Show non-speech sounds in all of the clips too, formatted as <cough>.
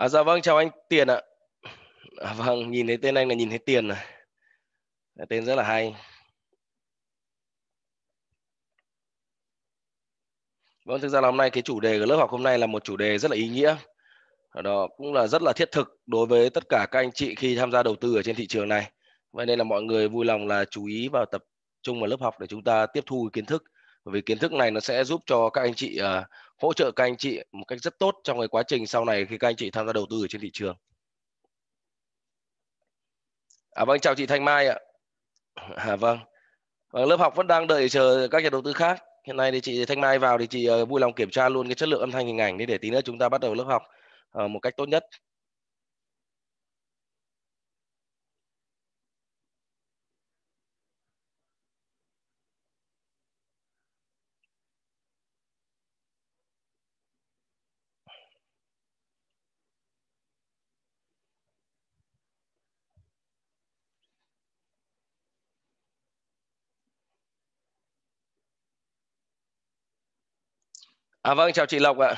À, dạ vâng chào anh Tiền ạ. À, vâng nhìn thấy tên anh là nhìn thấy Tiền này. Tên rất là hay. Vâng thực ra là hôm nay cái chủ đề của lớp học hôm nay là một chủ đề rất là ý nghĩa. Đó cũng là rất là thiết thực đối với tất cả các anh chị khi tham gia đầu tư ở trên thị trường này. Vậy nên là mọi người vui lòng là chú ý vào tập trung vào lớp học để chúng ta tiếp thu kiến thức bởi vì kiến thức này nó sẽ giúp cho các anh chị uh, hỗ trợ các anh chị một cách rất tốt trong cái quá trình sau này khi các anh chị tham gia đầu tư ở trên thị trường à vâng chào chị Thanh Mai ạ à vâng và vâng, lớp học vẫn đang đợi chờ các nhà đầu tư khác hiện nay thì chị Thanh Mai vào thì chị uh, vui lòng kiểm tra luôn cái chất lượng âm thanh hình ảnh để, để tí nữa chúng ta bắt đầu lớp học uh, một cách tốt nhất À, vâng chào chị Lộc ạ.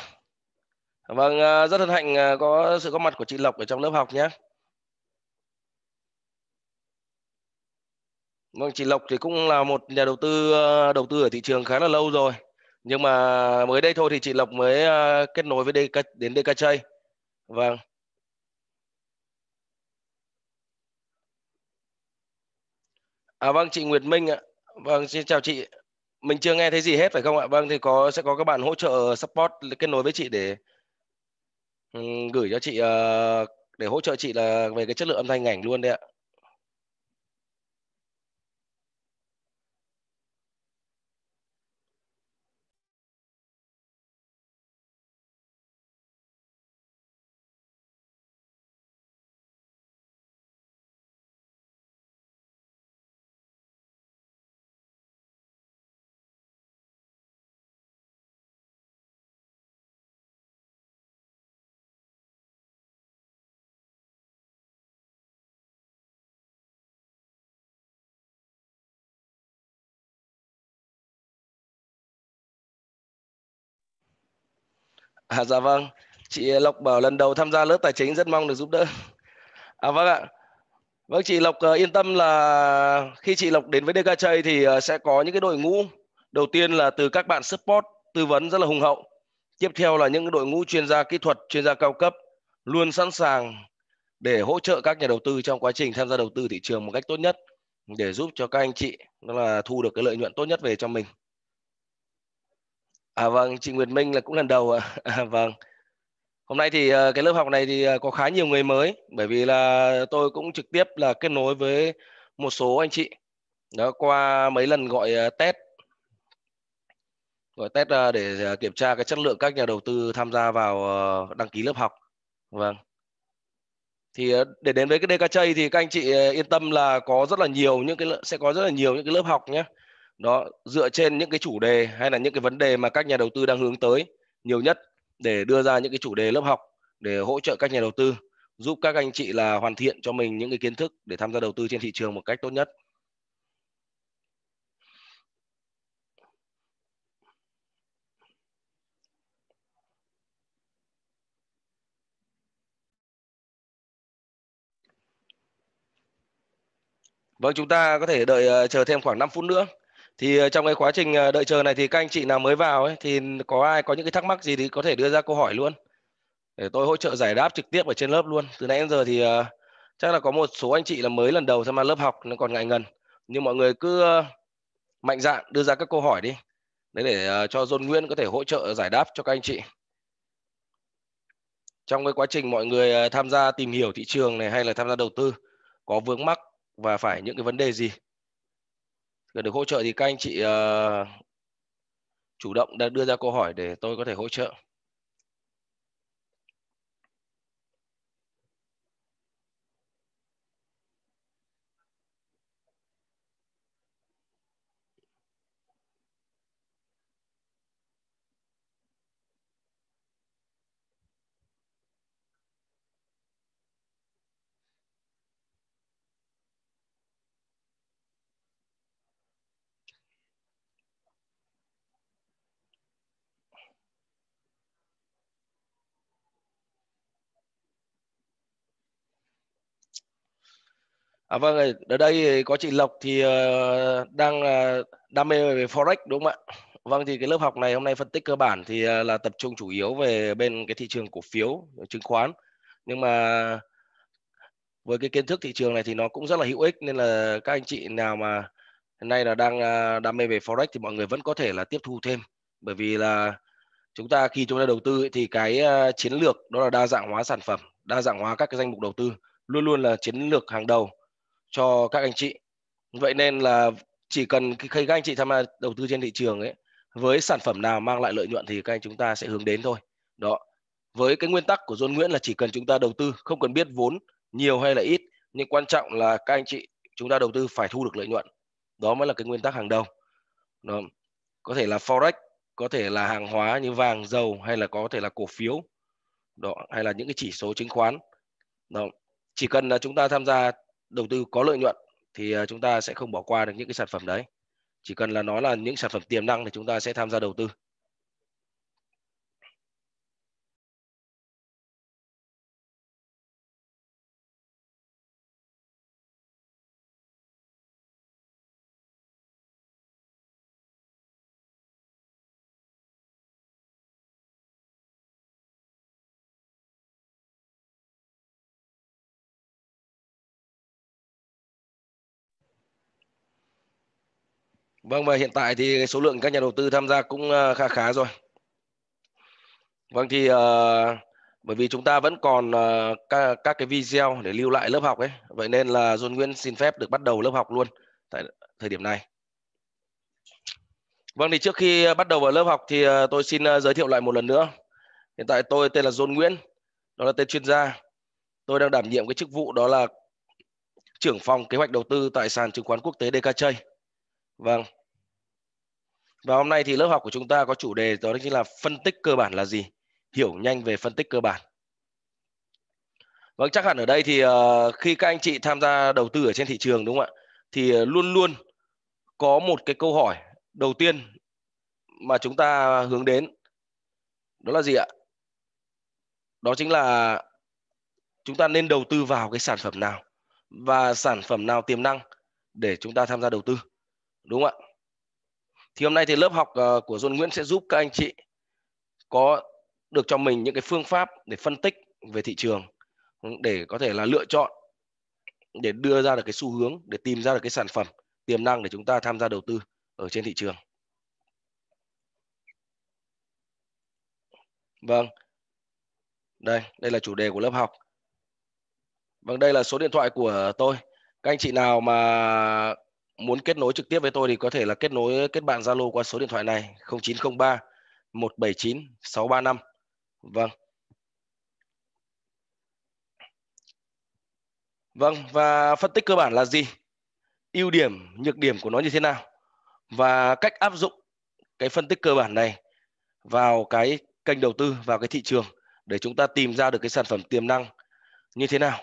vâng à, rất hân hạnh à, có sự có mặt của chị Lộc ở trong lớp học nhé. Vâng chị Lộc thì cũng là một nhà đầu tư à, đầu tư ở thị trường khá là lâu rồi. Nhưng mà mới đây thôi thì chị Lộc mới kết nối với DK, đến DK Chơi. Vâng. À vâng chị Nguyệt Minh ạ. Vâng xin chào chị mình chưa nghe thấy gì hết phải không ạ vâng thì có sẽ có các bạn hỗ trợ support kết nối với chị để um, gửi cho chị uh, để hỗ trợ chị là về cái chất lượng âm thanh ảnh luôn đấy ạ À, dạ vâng, chị Lộc bảo lần đầu tham gia lớp tài chính rất mong được giúp đỡ. À vâng ạ. Vâng chị Lộc uh, yên tâm là khi chị Lộc đến với DK Chơi thì uh, sẽ có những cái đội ngũ đầu tiên là từ các bạn support tư vấn rất là hùng hậu. Tiếp theo là những đội ngũ chuyên gia kỹ thuật, chuyên gia cao cấp luôn sẵn sàng để hỗ trợ các nhà đầu tư trong quá trình tham gia đầu tư thị trường một cách tốt nhất để giúp cho các anh chị đó là thu được cái lợi nhuận tốt nhất về cho mình. À, vâng, chị Nguyệt Minh là cũng lần đầu ạ. À. <laughs> à, vâng. Hôm nay thì ờ, cái lớp học này thì ờ, có khá nhiều người mới bởi vì là tôi cũng trực tiếp là kết nối với một số anh chị đó qua mấy lần gọi ờ, test gọi test để kiểm tra cái chất lượng các nhà đầu tư tham gia vào đăng ký lớp học. Vâng. Thì để đến với cái DKJ thì các anh chị yên tâm là có rất là nhiều những cái sẽ có rất là nhiều những cái lớp học nhé đó dựa trên những cái chủ đề hay là những cái vấn đề mà các nhà đầu tư đang hướng tới nhiều nhất để đưa ra những cái chủ đề lớp học để hỗ trợ các nhà đầu tư giúp các anh chị là hoàn thiện cho mình những cái kiến thức để tham gia đầu tư trên thị trường một cách tốt nhất Vâng, chúng ta có thể đợi ờ, chờ thêm khoảng 5 phút nữa thì ờ, trong cái quá trình ờ, đợi chờ này thì các anh chị nào mới vào ấy thì có ai có những cái thắc mắc gì thì có thể đưa ra câu hỏi luôn để tôi hỗ trợ giải đáp trực tiếp ở trên lớp luôn từ nãy đến giờ thì ờ, chắc là có một số anh chị là mới lần đầu tham gia lớp học nó còn ngại ngần nhưng mọi người cứ mạnh dạn đưa ra các câu hỏi đi đấy để cho John Nguyên có thể hỗ trợ giải đáp cho các anh chị trong cái quá trình mọi người tham gia tìm hiểu thị trường này hay là tham gia đầu tư có vướng mắc và phải những cái vấn đề gì được hỗ trợ thì các anh chị uh, chủ động đưa ra câu hỏi để tôi có thể hỗ trợ À, vâng, ở đây có chị Lộc thì ờ, đang đam mê về forex đúng không ạ? Vâng thì cái lớp học này hôm nay phân tích cơ bản thì ờ, là tập trung chủ yếu về bên cái thị trường cổ phiếu, chứng khoán. Nhưng mà với cái kiến thức thị trường này thì nó cũng rất là hữu ích nên là các anh chị nào mà hiện nay là đang ờ, đam mê về forex thì mọi người vẫn có thể là tiếp thu thêm bởi vì là chúng ta khi chúng ta đầu tư thì cái chiến lược đó là đa dạng hóa sản phẩm, đa dạng hóa các cái danh mục đầu tư luôn luôn là chiến lược hàng đầu cho các anh chị vậy nên là chỉ cần khi các anh chị tham gia đầu tư trên thị trường ấy với sản phẩm nào mang lại lợi nhuận thì các anh chúng ta sẽ hướng đến thôi đó với cái nguyên tắc của John Nguyễn là chỉ cần chúng ta đầu tư không cần biết vốn nhiều hay là ít nhưng quan trọng là các anh chị chúng ta đầu tư phải thu được lợi nhuận đó mới là cái nguyên tắc hàng đầu đó. có thể là forex có thể là hàng hóa như vàng dầu hay là có thể là cổ phiếu đó hay là những cái chỉ số chứng khoán đó. chỉ cần là chúng ta tham gia đầu tư có lợi nhuận thì à, chúng ta sẽ không bỏ qua được những cái sản phẩm đấy chỉ cần là nó là những sản phẩm tiềm năng thì chúng ta sẽ tham gia đầu tư Vâng và hiện tại thì số lượng các nhà đầu tư tham gia cũng ờ, khá khá rồi. Vâng thì uh, bởi vì chúng ta vẫn còn uh, ờ, các, các cái video để lưu lại lớp học ấy, vậy nên là John Nguyễn xin phép được bắt đầu lớp học luôn tại thời điểm này. Vâng thì trước khi bắt đầu vào lớp học thì uh, tôi xin uh, giới thiệu lại một lần nữa. Hiện tại tôi tên là John Nguyễn, đó là tên chuyên gia. Tôi đang đảm nhiệm cái chức vụ đó là trưởng phòng kế hoạch đầu tư tại sàn chứng khoán quốc tế DKJ. Vâng, và hôm nay thì lớp học của chúng ta có chủ đề đó chính là phân tích cơ bản là gì? Hiểu nhanh về phân tích cơ bản. Vâng, chắc hẳn ở đây thì ờ, khi các anh chị tham gia đầu tư ở trên thị trường đúng không ạ? Thì ờ, luôn luôn có một cái câu hỏi đầu tiên mà chúng ta hướng đến. Đó là gì ạ? Đó chính là chúng ta nên đầu tư vào cái sản phẩm nào và sản phẩm nào tiềm năng để chúng ta tham gia đầu tư. Đúng không ạ? thì hôm nay thì lớp học ờ, của John Nguyễn sẽ giúp các anh chị có được cho mình những cái phương pháp để phân tích về thị trường để có thể là lựa chọn để đưa ra được cái xu hướng để tìm ra được cái sản phẩm tiềm năng để chúng ta tham gia đầu tư ở trên thị trường vâng đây đây là chủ đề của lớp học vâng đây là số điện thoại của tôi các anh chị nào mà muốn kết nối trực tiếp với tôi thì có thể là kết nối kết bạn Zalo qua số điện thoại này 0903 179 635. Vâng. Vâng và phân tích cơ bản là gì? Ưu điểm, nhược điểm của nó như thế nào? Và cách áp dụng cái phân tích cơ bản này vào cái kênh đầu tư vào cái thị trường để chúng ta tìm ra được cái sản phẩm tiềm năng như thế nào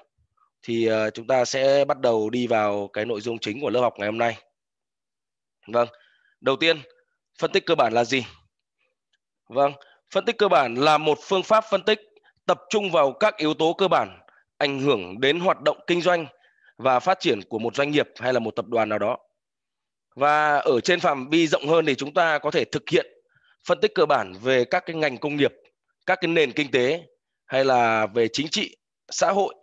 thì ờ, chúng ta sẽ bắt đầu đi vào cái nội dung chính của lớp học ngày hôm nay. Vâng, đầu tiên phân tích cơ bản là gì? Vâng, phân tích cơ bản là một phương pháp phân tích tập trung vào các yếu tố cơ bản ảnh hưởng đến hoạt động kinh doanh và phát triển của một doanh nghiệp hay là một tập đoàn nào đó. Và ở trên phạm vi rộng hơn thì chúng ta có thể thực hiện phân tích cơ bản về các cái ngành công nghiệp, các cái nền kinh tế hay là về chính trị, xã hội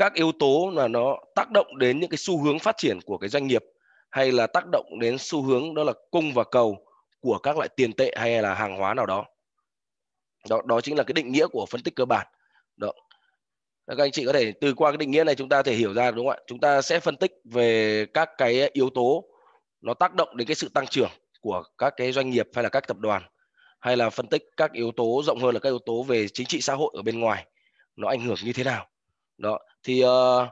các yếu tố là nó tác động đến những cái xu hướng phát triển của cái doanh nghiệp hay là tác động đến xu hướng đó là cung và cầu của các loại tiền tệ hay là hàng hóa nào đó đó đó chính là cái định nghĩa của phân tích cơ bản đó các anh chị có thể từ qua cái định nghĩa này chúng ta thể hiểu ra đúng không ạ chúng ta sẽ phân tích về các cái yếu tố nó tác động đến cái sự tăng trưởng của các cái doanh nghiệp hay là các tập đoàn hay là phân tích các yếu tố rộng hơn là các yếu tố về chính trị xã hội ở bên ngoài nó ảnh hưởng như thế nào đó thì uh,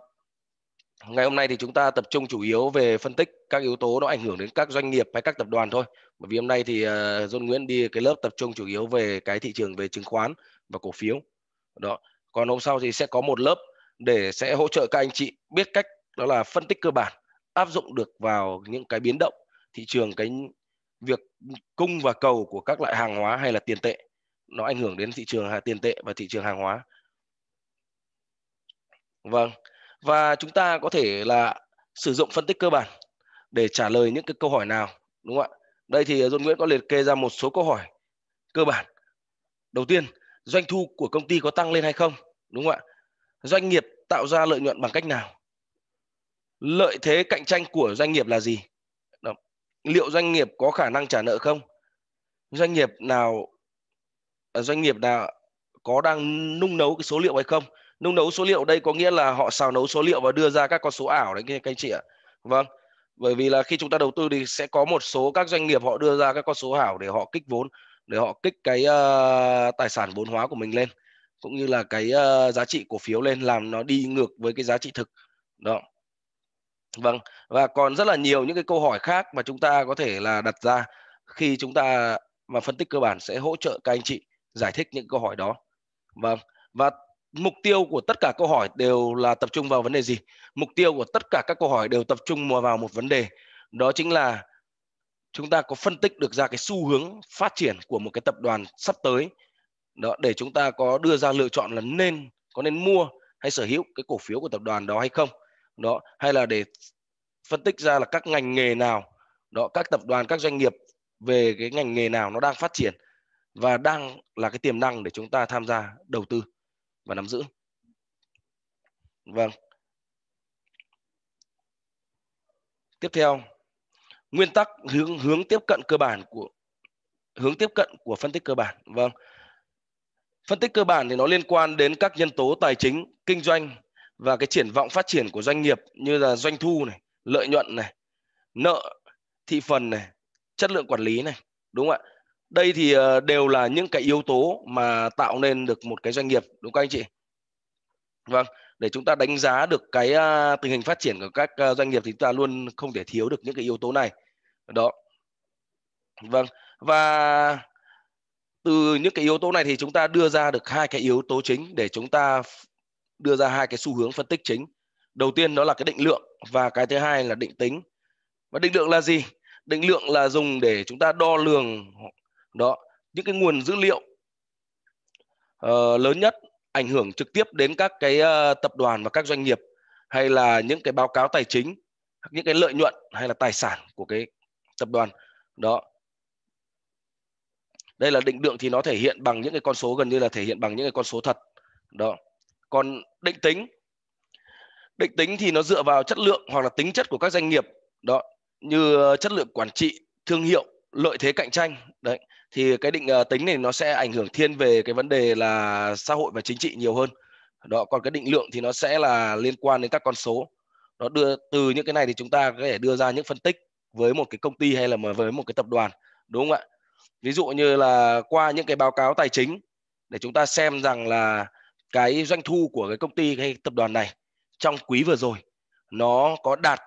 ngày hôm nay thì chúng ta tập trung chủ yếu về phân tích các yếu tố nó ảnh hưởng đến các doanh nghiệp hay các tập đoàn thôi bởi vì hôm nay thì uh, Nguyễn đi cái lớp tập trung chủ yếu về cái thị trường về chứng khoán và cổ phiếu đó còn hôm sau thì sẽ có một lớp để sẽ hỗ trợ các anh chị biết cách đó là phân tích cơ bản áp dụng được vào những cái biến động thị trường cái việc cung và cầu của các loại hàng hóa hay là tiền tệ nó ảnh hưởng đến thị trường tiền tệ và thị trường hàng hóa Vâng. Và chúng ta có thể là sử dụng phân tích cơ bản để trả lời những cái câu hỏi nào, đúng không ạ? Đây thì John Nguyễn có liệt kê ra một số câu hỏi cơ bản. Đầu tiên, doanh thu của công ty có tăng lên hay không, đúng không ạ? Doanh nghiệp tạo ra lợi nhuận bằng cách nào? Lợi thế cạnh tranh của doanh nghiệp là gì? Đó. Liệu doanh nghiệp có khả năng trả nợ không? Doanh nghiệp nào à, doanh nghiệp nào có đang nung nấu cái số liệu hay không? nung nấu số liệu đây có nghĩa là họ xào nấu số liệu và đưa ra các con số ảo đấy các anh chị ạ vâng bởi vì là khi chúng ta đầu tư thì sẽ có một số các doanh nghiệp họ đưa ra các con số ảo để họ kích vốn để họ kích cái uh, tài sản vốn hóa của mình lên cũng như là cái uh, giá trị cổ phiếu lên làm nó đi ngược với cái giá trị thực đó vâng và còn rất là nhiều những cái câu hỏi khác mà chúng ta có thể là đặt ra khi chúng ta mà phân tích cơ bản sẽ hỗ trợ các anh chị giải thích những câu hỏi đó vâng và mục tiêu của tất cả câu hỏi đều là tập trung vào vấn đề gì mục tiêu của tất cả các câu hỏi đều tập trung vào một vấn đề đó chính là chúng ta có phân tích được ra cái xu hướng phát triển của một cái tập đoàn sắp tới đó để chúng ta có đưa ra lựa chọn là nên có nên mua hay sở hữu cái cổ phiếu của tập đoàn đó hay không đó hay là để phân tích ra là các ngành nghề nào đó các tập đoàn các doanh nghiệp về cái ngành nghề nào nó đang phát triển và đang là cái tiềm năng để chúng ta tham gia đầu tư và nắm giữ vâng tiếp theo nguyên tắc hướng hướng tiếp cận cơ bản của hướng tiếp cận của phân tích cơ bản vâng phân tích cơ bản thì nó liên quan đến các nhân tố tài chính kinh doanh và cái triển vọng phát triển của doanh nghiệp như là doanh thu này lợi nhuận này nợ thị phần này chất lượng quản lý này đúng không ạ đây thì ờ, đều là những cái yếu tố mà tạo nên được một cái doanh nghiệp đúng không anh chị vâng để chúng ta đánh giá được cái ờ, tình hình phát triển của các ờ, doanh nghiệp thì chúng ta luôn không thể thiếu được những cái yếu tố này đó vâng và từ những cái yếu tố này thì chúng ta đưa ra được hai cái yếu tố chính để chúng ta đưa ra hai cái xu hướng phân tích chính đầu tiên đó là cái định lượng và cái thứ hai là định tính và định lượng là gì định lượng là dùng để chúng ta đo lường đó những cái nguồn dữ liệu uh, lớn nhất ảnh hưởng trực tiếp đến các cái uh, tập đoàn và các doanh nghiệp hay là những cái báo cáo tài chính những cái lợi nhuận hay là tài sản của cái tập đoàn đó đây là định lượng thì nó thể hiện bằng những cái con số gần như là thể hiện bằng những cái con số thật đó còn định tính định tính thì nó dựa vào chất lượng hoặc là tính chất của các doanh nghiệp đó như ờ, chất lượng quản trị thương hiệu lợi thế cạnh tranh đấy thì cái định ờ, tính này nó sẽ ảnh hưởng thiên về cái vấn đề là xã hội và chính trị nhiều hơn đó còn cái định lượng thì nó sẽ là liên quan đến các con số nó đưa từ những cái này thì chúng ta có thể đưa ra những phân tích với một cái công ty hay là với một cái tập đoàn đúng không ạ ví dụ như là qua những cái báo cáo tài chính để chúng ta xem rằng là cái doanh thu của cái công ty hay tập đoàn này trong quý vừa rồi nó có đạt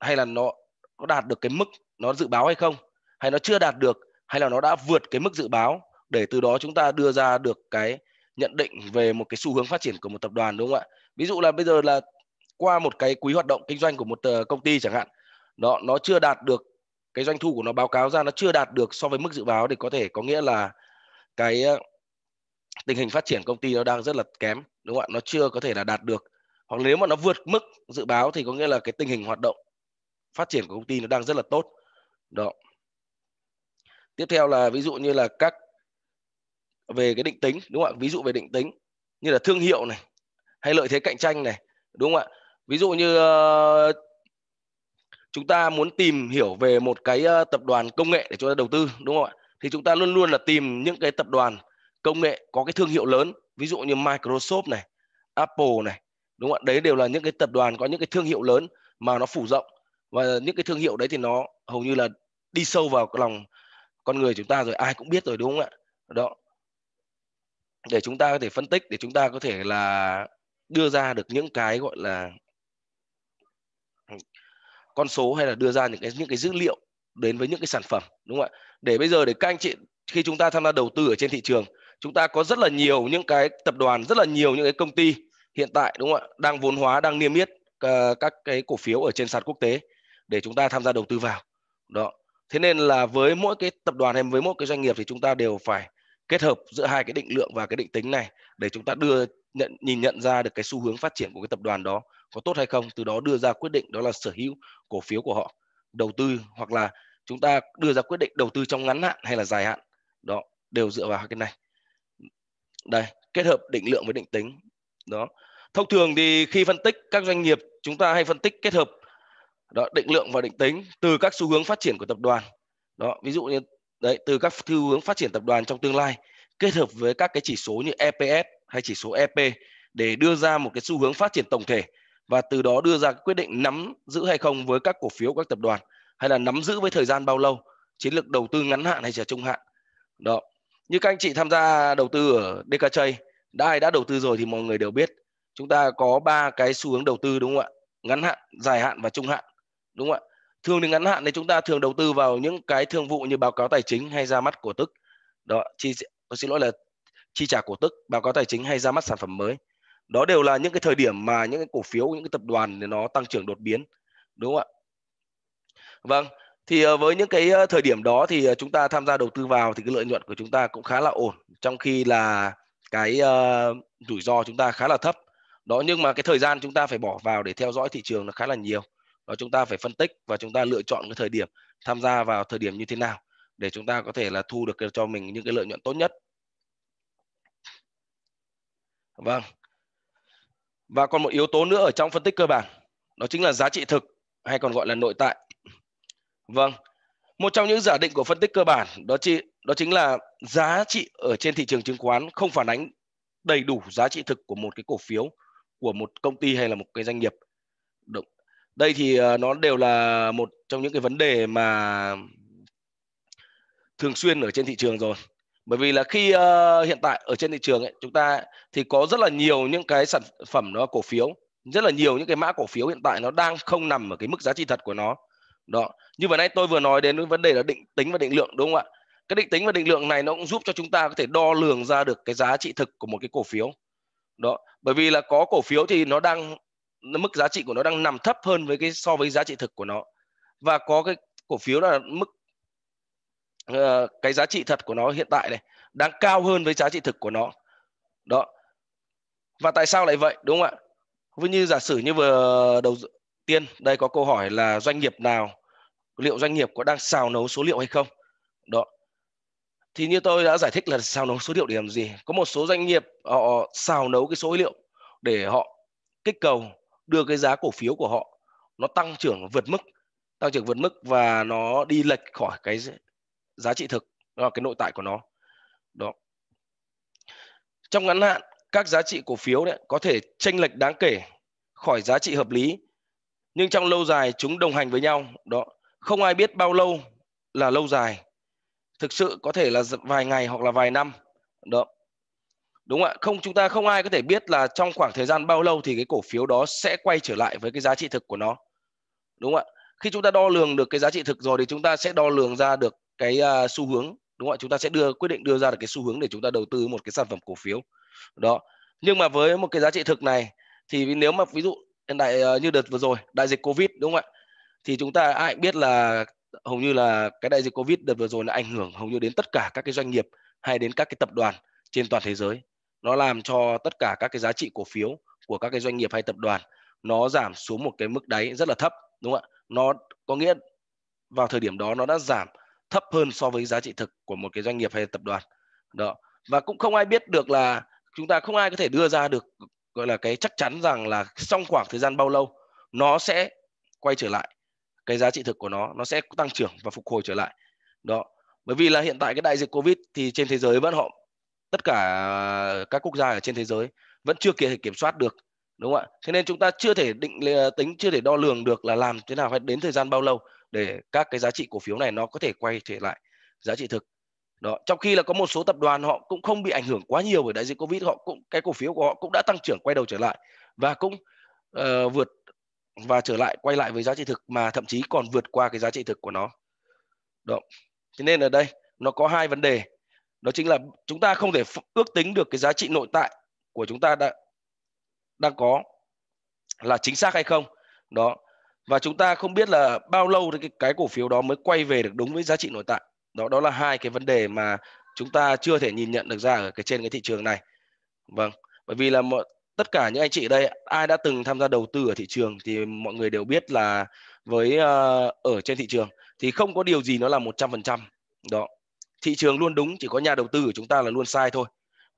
hay là nó có đạt được cái mức nó dự báo hay không hay nó chưa đạt được hay là nó đã vượt cái mức dự báo để từ đó chúng ta đưa ra được cái nhận định về một cái xu hướng phát triển của một tập đoàn đúng không ạ ví dụ là bây giờ là qua một cái quý hoạt động kinh doanh của một ờ, công ty chẳng hạn nó nó chưa đạt được cái doanh thu của nó báo cáo ra nó chưa đạt được so với mức dự báo thì có thể có nghĩa là cái ờ, tình hình phát triển công ty nó đang rất là kém đúng không ạ nó chưa có thể là đạt được hoặc nếu mà nó vượt mức dự báo thì có nghĩa là cái tình hình hoạt động phát triển của công ty nó đang rất là tốt đó tiếp theo là ví dụ như là các về cái định tính đúng không ạ ví dụ về định tính như là thương hiệu này hay lợi thế cạnh tranh này đúng không ạ ví dụ như uh, chúng ta muốn tìm hiểu về một cái uh, tập đoàn công nghệ để chúng ta đầu tư đúng không ạ thì chúng ta luôn luôn là tìm những cái tập đoàn công nghệ có cái thương hiệu lớn ví dụ như Microsoft này Apple này đúng không ạ đấy đều là những cái tập đoàn có những cái thương hiệu lớn mà nó phủ rộng và những cái thương hiệu đấy thì nó hầu như là đi sâu vào lòng con người chúng ta rồi ai cũng biết rồi đúng không ạ đó để chúng ta có thể phân tích để chúng ta có thể là đưa ra được những cái gọi là con số hay là đưa ra những cái những cái dữ liệu đến với những cái sản phẩm đúng không ạ để bây giờ để các anh chị khi chúng ta tham gia đầu tư ở trên thị trường chúng ta có rất là nhiều những cái tập đoàn rất là nhiều những cái công ty hiện tại đúng không ạ đang vốn hóa đang niêm yết ờ, các cái cổ phiếu ở trên sàn quốc tế để chúng ta tham gia đầu tư vào đó thế nên là với mỗi cái tập đoàn hay với mỗi cái doanh nghiệp thì chúng ta đều phải kết hợp giữa hai cái định lượng và cái định tính này để chúng ta đưa nhận nhìn nhận ra được cái xu hướng phát triển của cái tập đoàn đó có tốt hay không từ đó đưa ra quyết định đó là sở hữu cổ phiếu của họ đầu tư hoặc là chúng ta đưa ra quyết định đầu tư trong ngắn hạn hay là dài hạn đó đều dựa vào cái này đây kết hợp định lượng với định tính đó thông thường thì khi phân tích các doanh nghiệp chúng ta hay phân tích kết hợp đó định lượng và định tính từ các xu hướng phát triển của tập đoàn đó ví dụ như đấy từ các xu hướng phát triển tập đoàn trong tương lai kết hợp với các cái chỉ số như EPS hay chỉ số EP để đưa ra một cái xu hướng phát triển tổng thể và từ đó đưa ra quyết định nắm giữ hay không với các cổ phiếu các tập đoàn hay là nắm giữ với thời gian bao lâu chiến lược đầu tư ngắn hạn hay là trung hạn đó như các anh chị tham gia đầu tư ở DKJ đã ai đã đầu tư rồi thì mọi người đều biết chúng ta có ba cái xu hướng đầu tư đúng không ạ ngắn hạn dài hạn và trung hạn đúng không ạ thường thì ngắn hạn thì chúng ta thường đầu tư vào những cái thương vụ như báo cáo tài chính hay ra mắt cổ tức đó chi tôi xin lỗi là chi trả cổ tức báo cáo tài chính hay ra mắt sản phẩm mới đó đều là những cái thời điểm mà những cái cổ phiếu những cái tập đoàn thì nó tăng trưởng đột biến đúng không ạ vâng thì ờ, với những cái ờ, thời điểm đó thì ờ, chúng ta tham gia đầu tư vào thì cái lợi nhuận của chúng ta cũng khá là ổn trong khi là cái uh, rủi ro chúng ta khá là thấp đó nhưng mà cái thời gian chúng ta phải bỏ vào để theo dõi thị trường nó khá là nhiều đó chúng ta phải phân tích và chúng ta lựa chọn cái thời điểm tham gia vào thời điểm như thế nào để chúng ta có thể là thu được cho mình những cái lợi nhuận tốt nhất vâng và còn một yếu tố nữa ở trong phân tích cơ bản đó chính là giá trị thực hay còn gọi là nội tại vâng một trong những giả định của phân tích cơ bản đó chi đó chính là giá trị ở trên thị trường chứng khoán không phản ánh đầy đủ giá trị thực của một cái cổ phiếu của một công ty hay là một cái doanh nghiệp đây thì ờ, nó đều là một trong những cái vấn đề mà thường xuyên ở trên thị trường rồi bởi vì là khi uh, hiện tại ở trên thị trường ấy, chúng ta thì có rất là nhiều những cái sản phẩm nó cổ phiếu rất là nhiều những cái mã cổ phiếu hiện tại nó đang không nằm ở cái mức giá trị thật của nó đó như vừa nãy tôi vừa nói đến vấn đề là định tính và định lượng đúng không ạ cái định tính và định lượng này nó cũng giúp cho chúng ta có thể đo lường ra được cái giá trị thực của một cái cổ phiếu đó bởi vì là có cổ phiếu thì nó đang mức giá trị của nó đang nằm thấp hơn với cái so với giá trị thực của nó và có cái cổ phiếu là mức uh, cái giá trị thật của nó hiện tại này đang cao hơn với giá trị thực của nó đó và tại sao lại vậy đúng không ạ với như giả sử như vừa đầu tiên đây có câu hỏi là doanh nghiệp nào liệu doanh nghiệp có đang xào nấu số liệu hay không đó thì như tôi đã giải thích là xào nấu số liệu để làm gì có một số doanh nghiệp họ xào nấu cái số liệu để họ kích cầu đưa cái giá cổ phiếu của họ nó tăng trưởng vượt mức tăng trưởng vượt mức và nó đi lệch khỏi cái giá trị thực đó là cái nội tại của nó đó trong ngắn hạn các giá trị cổ phiếu đấy có thể chênh lệch đáng kể khỏi giá trị hợp lý nhưng trong lâu dài chúng đồng hành với nhau đó không ai biết bao lâu là lâu dài thực sự có thể là vài ngày hoặc là vài năm đó đúng không ạ không chúng ta không ai có thể biết là trong khoảng thời gian bao lâu thì cái cổ phiếu đó sẽ quay trở lại với cái giá trị thực của nó đúng không ạ khi chúng ta đo lường được cái giá trị thực rồi thì chúng ta sẽ đo lường ra được cái uh, xu hướng đúng không ạ chúng ta sẽ đưa quyết định đưa ra được cái xu hướng để chúng ta đầu tư một cái sản phẩm cổ phiếu đó nhưng mà với một cái giá trị thực này thì nếu mà ví dụ hiện tại uh, à, như đợt vừa rồi đại dịch covid đúng không ạ thì chúng ta ai biết là hầu như là cái đại dịch covid đợt vừa rồi là ảnh hưởng hầu như đến tất cả các cái doanh nghiệp hay đến các cái tập đoàn trên toàn thế giới nó làm cho tất cả các cái giá trị cổ phiếu của các cái doanh nghiệp hay tập đoàn nó giảm xuống một cái mức đáy rất là thấp đúng không ạ nó có nghĩa vào thời điểm đó nó đã giảm thấp hơn so với giá trị thực của một cái doanh nghiệp hay tập đoàn đó và cũng không ai biết được là chúng ta không ai có thể đưa ra được gọi là cái chắc chắn rằng là trong khoảng thời gian bao lâu nó sẽ quay trở lại cái giá trị thực của nó nó sẽ tăng trưởng và phục hồi trở lại đó bởi vì là hiện tại cái đại dịch covid thì trên thế giới vẫn họ tất cả ờ, các quốc gia ở trên thế giới vẫn chưa thể kiểm soát được đúng không ạ cho nên chúng ta chưa thể định ờ, tính chưa thể đo lường được là làm thế nào phải đến thời gian bao lâu để các cái giá trị cổ phiếu này nó có thể quay trở lại giá trị thực đó trong khi là có một số tập đoàn họ cũng không bị ảnh hưởng quá nhiều bởi đại dịch covid họ cũng cái cổ phiếu của họ cũng đã tăng trưởng quay đầu trở lại và cũng uh, vượt và trở lại quay lại với giá trị thực mà thậm chí còn vượt qua cái giá trị thực của nó đó cho nên ở đây nó có hai vấn đề đó chính là chúng ta không thể ước tính được cái giá trị nội tại của chúng ta đã đang có là chính xác hay không đó và chúng ta không biết là bao lâu thì cái, cái cổ phiếu đó mới quay về được đúng với giá trị nội tại đó đó là hai cái vấn đề mà chúng ta chưa thể nhìn nhận được ra ở cái trên cái thị trường này vâng bởi vì là mọi, tất cả những anh chị đây ai đã từng tham gia đầu tư ở thị trường thì mọi người đều biết là với uh, ở trên thị trường thì không có điều gì nó là 100% đó thị trường luôn đúng chỉ có nhà đầu tư của chúng ta là luôn sai thôi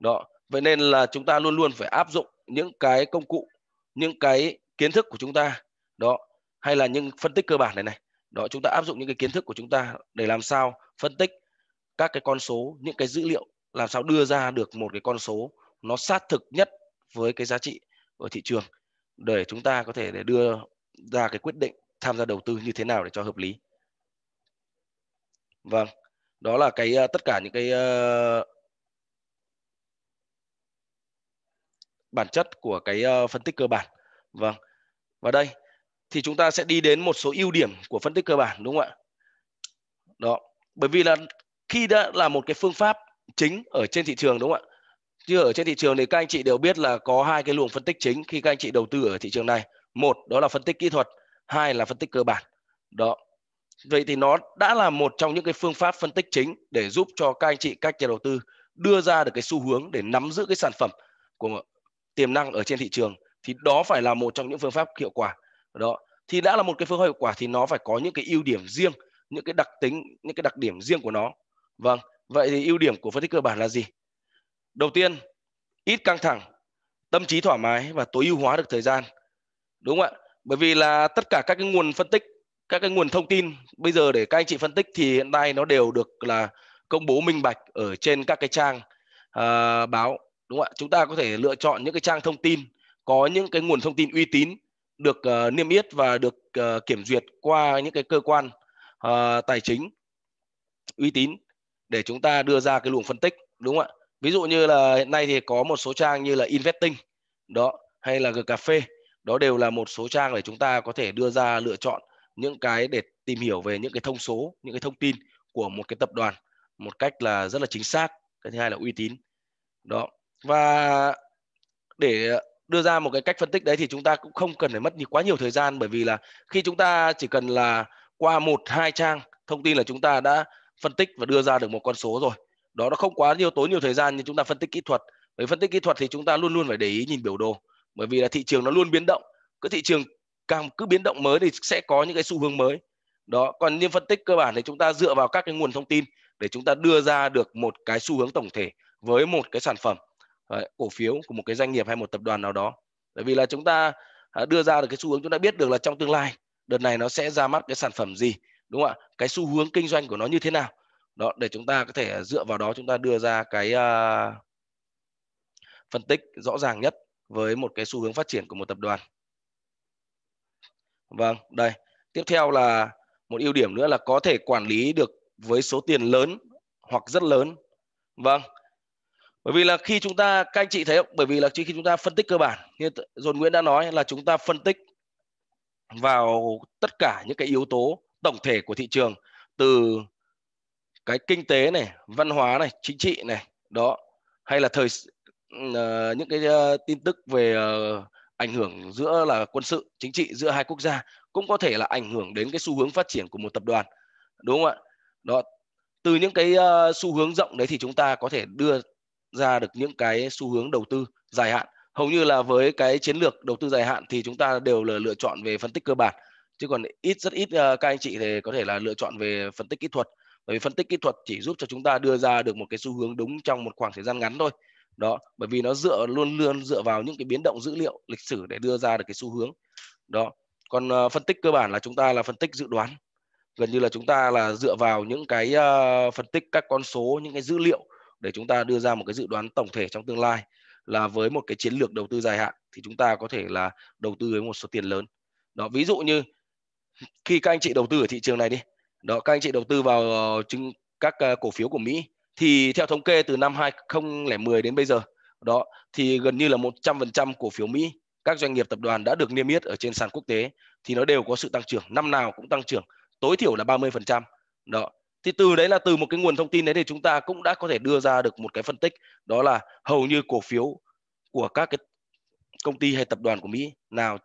đó vậy nên là chúng ta luôn luôn phải áp dụng những cái công cụ những cái kiến thức của chúng ta đó hay là những phân tích cơ bản này này đó chúng ta áp dụng những cái kiến thức của chúng ta để làm sao phân tích các cái con số những cái dữ liệu làm sao đưa ra được một cái con số nó sát thực nhất với cái giá trị ở thị trường để chúng ta có thể để đưa ra cái quyết định tham gia đầu tư như thế nào để cho hợp lý vâng đó là cái ờ, tất cả những cái uh, bản chất của cái uh, phân tích cơ bản vâng và đây thì chúng ta sẽ đi đến một số ưu điểm của phân tích cơ bản đúng không ạ đó bởi vì là khi đã là một cái phương pháp chính ở trên thị trường đúng không ạ chứ ở trên thị trường thì các anh chị đều biết là có hai cái luồng phân tích chính khi các anh chị đầu tư ở thị trường này một đó là phân tích kỹ thuật hai là phân tích cơ bản đó Vậy thì nó đã là một trong những cái phương pháp phân tích chính để giúp cho các anh chị các nhà đầu tư đưa ra được cái xu hướng để nắm giữ cái sản phẩm của tiềm năng ở trên thị trường thì đó phải là một trong những phương pháp hiệu quả đó thì đã là một cái phương pháp hiệu quả thì nó phải có những cái ưu điểm riêng những cái đặc tính những cái đặc điểm riêng của nó vâng vậy thì ưu điểm của phân tích cơ bản là gì đầu tiên ít căng thẳng tâm trí thoải mái và tối ưu hóa được thời gian đúng không ạ bởi vì là tất cả các cái nguồn phân tích các cái nguồn thông tin bây giờ để các anh chị phân tích thì hiện nay nó đều được là công bố minh bạch ở trên các cái trang uh, báo đúng không ạ chúng ta có thể lựa chọn những cái trang thông tin có những cái nguồn thông tin uy tín được uh, niêm yết và được uh, kiểm duyệt qua những cái cơ quan uh, tài chính uy tín để chúng ta đưa ra cái luồng phân tích đúng không ạ ví dụ như là hiện nay thì có một số trang như là investing đó hay là g cà phê đó đều là một số trang để chúng ta có thể đưa ra lựa chọn những cái để tìm hiểu về những cái thông số những cái thông tin của một cái tập đoàn một cách là rất là chính xác cái thứ hai là uy tín đó và để đưa ra một cái cách phân tích đấy thì chúng ta cũng không cần phải mất quá nhiều thời gian bởi vì là khi chúng ta chỉ cần là qua một hai trang thông tin là chúng ta đã phân tích và đưa ra được một con số rồi đó nó không quá nhiều tốn nhiều thời gian nhưng chúng ta phân tích kỹ thuật với phân tích kỹ thuật thì chúng ta luôn luôn phải để ý nhìn biểu đồ bởi vì là thị trường nó luôn biến động cứ thị trường càng cứ biến động mới thì sẽ có những cái xu hướng mới đó còn niêm phân tích cơ bản thì chúng ta dựa vào các cái nguồn thông tin để chúng ta đưa ra được một cái xu hướng tổng thể với một cái sản phẩm đấy, ờ, cổ phiếu của một cái doanh nghiệp hay một tập đoàn nào đó bởi vì là chúng ta à, đưa ra được cái xu hướng chúng ta biết được là trong tương lai đợt này nó sẽ ra mắt cái sản phẩm gì đúng không ạ cái xu hướng kinh doanh của nó như thế nào đó để chúng ta có thể dựa vào đó chúng ta đưa ra cái uh, phân tích rõ ràng nhất với một cái xu hướng phát triển của một tập đoàn vâng đây tiếp theo là một ưu điểm nữa là có thể quản lý được với số tiền lớn hoặc rất lớn vâng bởi vì là khi chúng ta các anh chị thấy không? bởi vì là khi chúng ta phân tích cơ bản như dồn nguyễn đã nói là chúng ta phân tích vào tất cả những cái yếu tố tổng thể của thị trường từ cái kinh tế này văn hóa này chính trị này đó hay là thời uh, những cái uh, tin tức về uh, ảnh hưởng giữa là quân sự chính trị giữa hai quốc gia cũng có thể là ảnh hưởng đến cái xu hướng phát triển của một tập đoàn đúng không ạ đó từ những cái uh, xu hướng rộng đấy thì chúng ta có thể đưa ra được những cái xu hướng đầu tư dài hạn hầu như là với cái chiến lược đầu tư dài hạn thì chúng ta đều là lựa chọn về phân tích cơ bản chứ còn ít rất ít uh, các anh chị thì có thể là lựa chọn về phân tích kỹ thuật bởi vì phân tích kỹ thuật chỉ giúp cho chúng ta đưa ra được một cái xu hướng đúng trong một khoảng thời gian ngắn thôi đó bởi vì nó dựa luôn luôn dựa vào những cái biến động dữ liệu lịch sử để đưa ra được cái xu hướng đó còn uh, phân tích cơ bản là chúng ta là phân tích dự đoán gần như là chúng ta là dựa vào những cái uh, phân tích các con số những cái dữ liệu để chúng ta đưa ra một cái dự đoán tổng thể trong tương lai là với một cái chiến lược đầu tư dài hạn thì chúng ta có thể là đầu tư với một số tiền lớn đó ví dụ như khi các anh chị đầu tư ở thị trường này đi đó các anh chị đầu tư vào ờ, chứng các cổ phiếu của Mỹ thì theo thống kê từ năm 2010 đến bây giờ đó thì gần như là 100% cổ phiếu Mỹ các doanh nghiệp tập đoàn đã được niêm yết ở trên sàn quốc tế thì nó đều có sự tăng trưởng năm nào cũng tăng trưởng tối thiểu là 30% đó thì từ đấy là từ một cái nguồn thông tin đấy thì chúng ta cũng đã có thể đưa ra được một cái phân tích đó là hầu như cổ phiếu của các cái công ty hay tập đoàn của Mỹ nào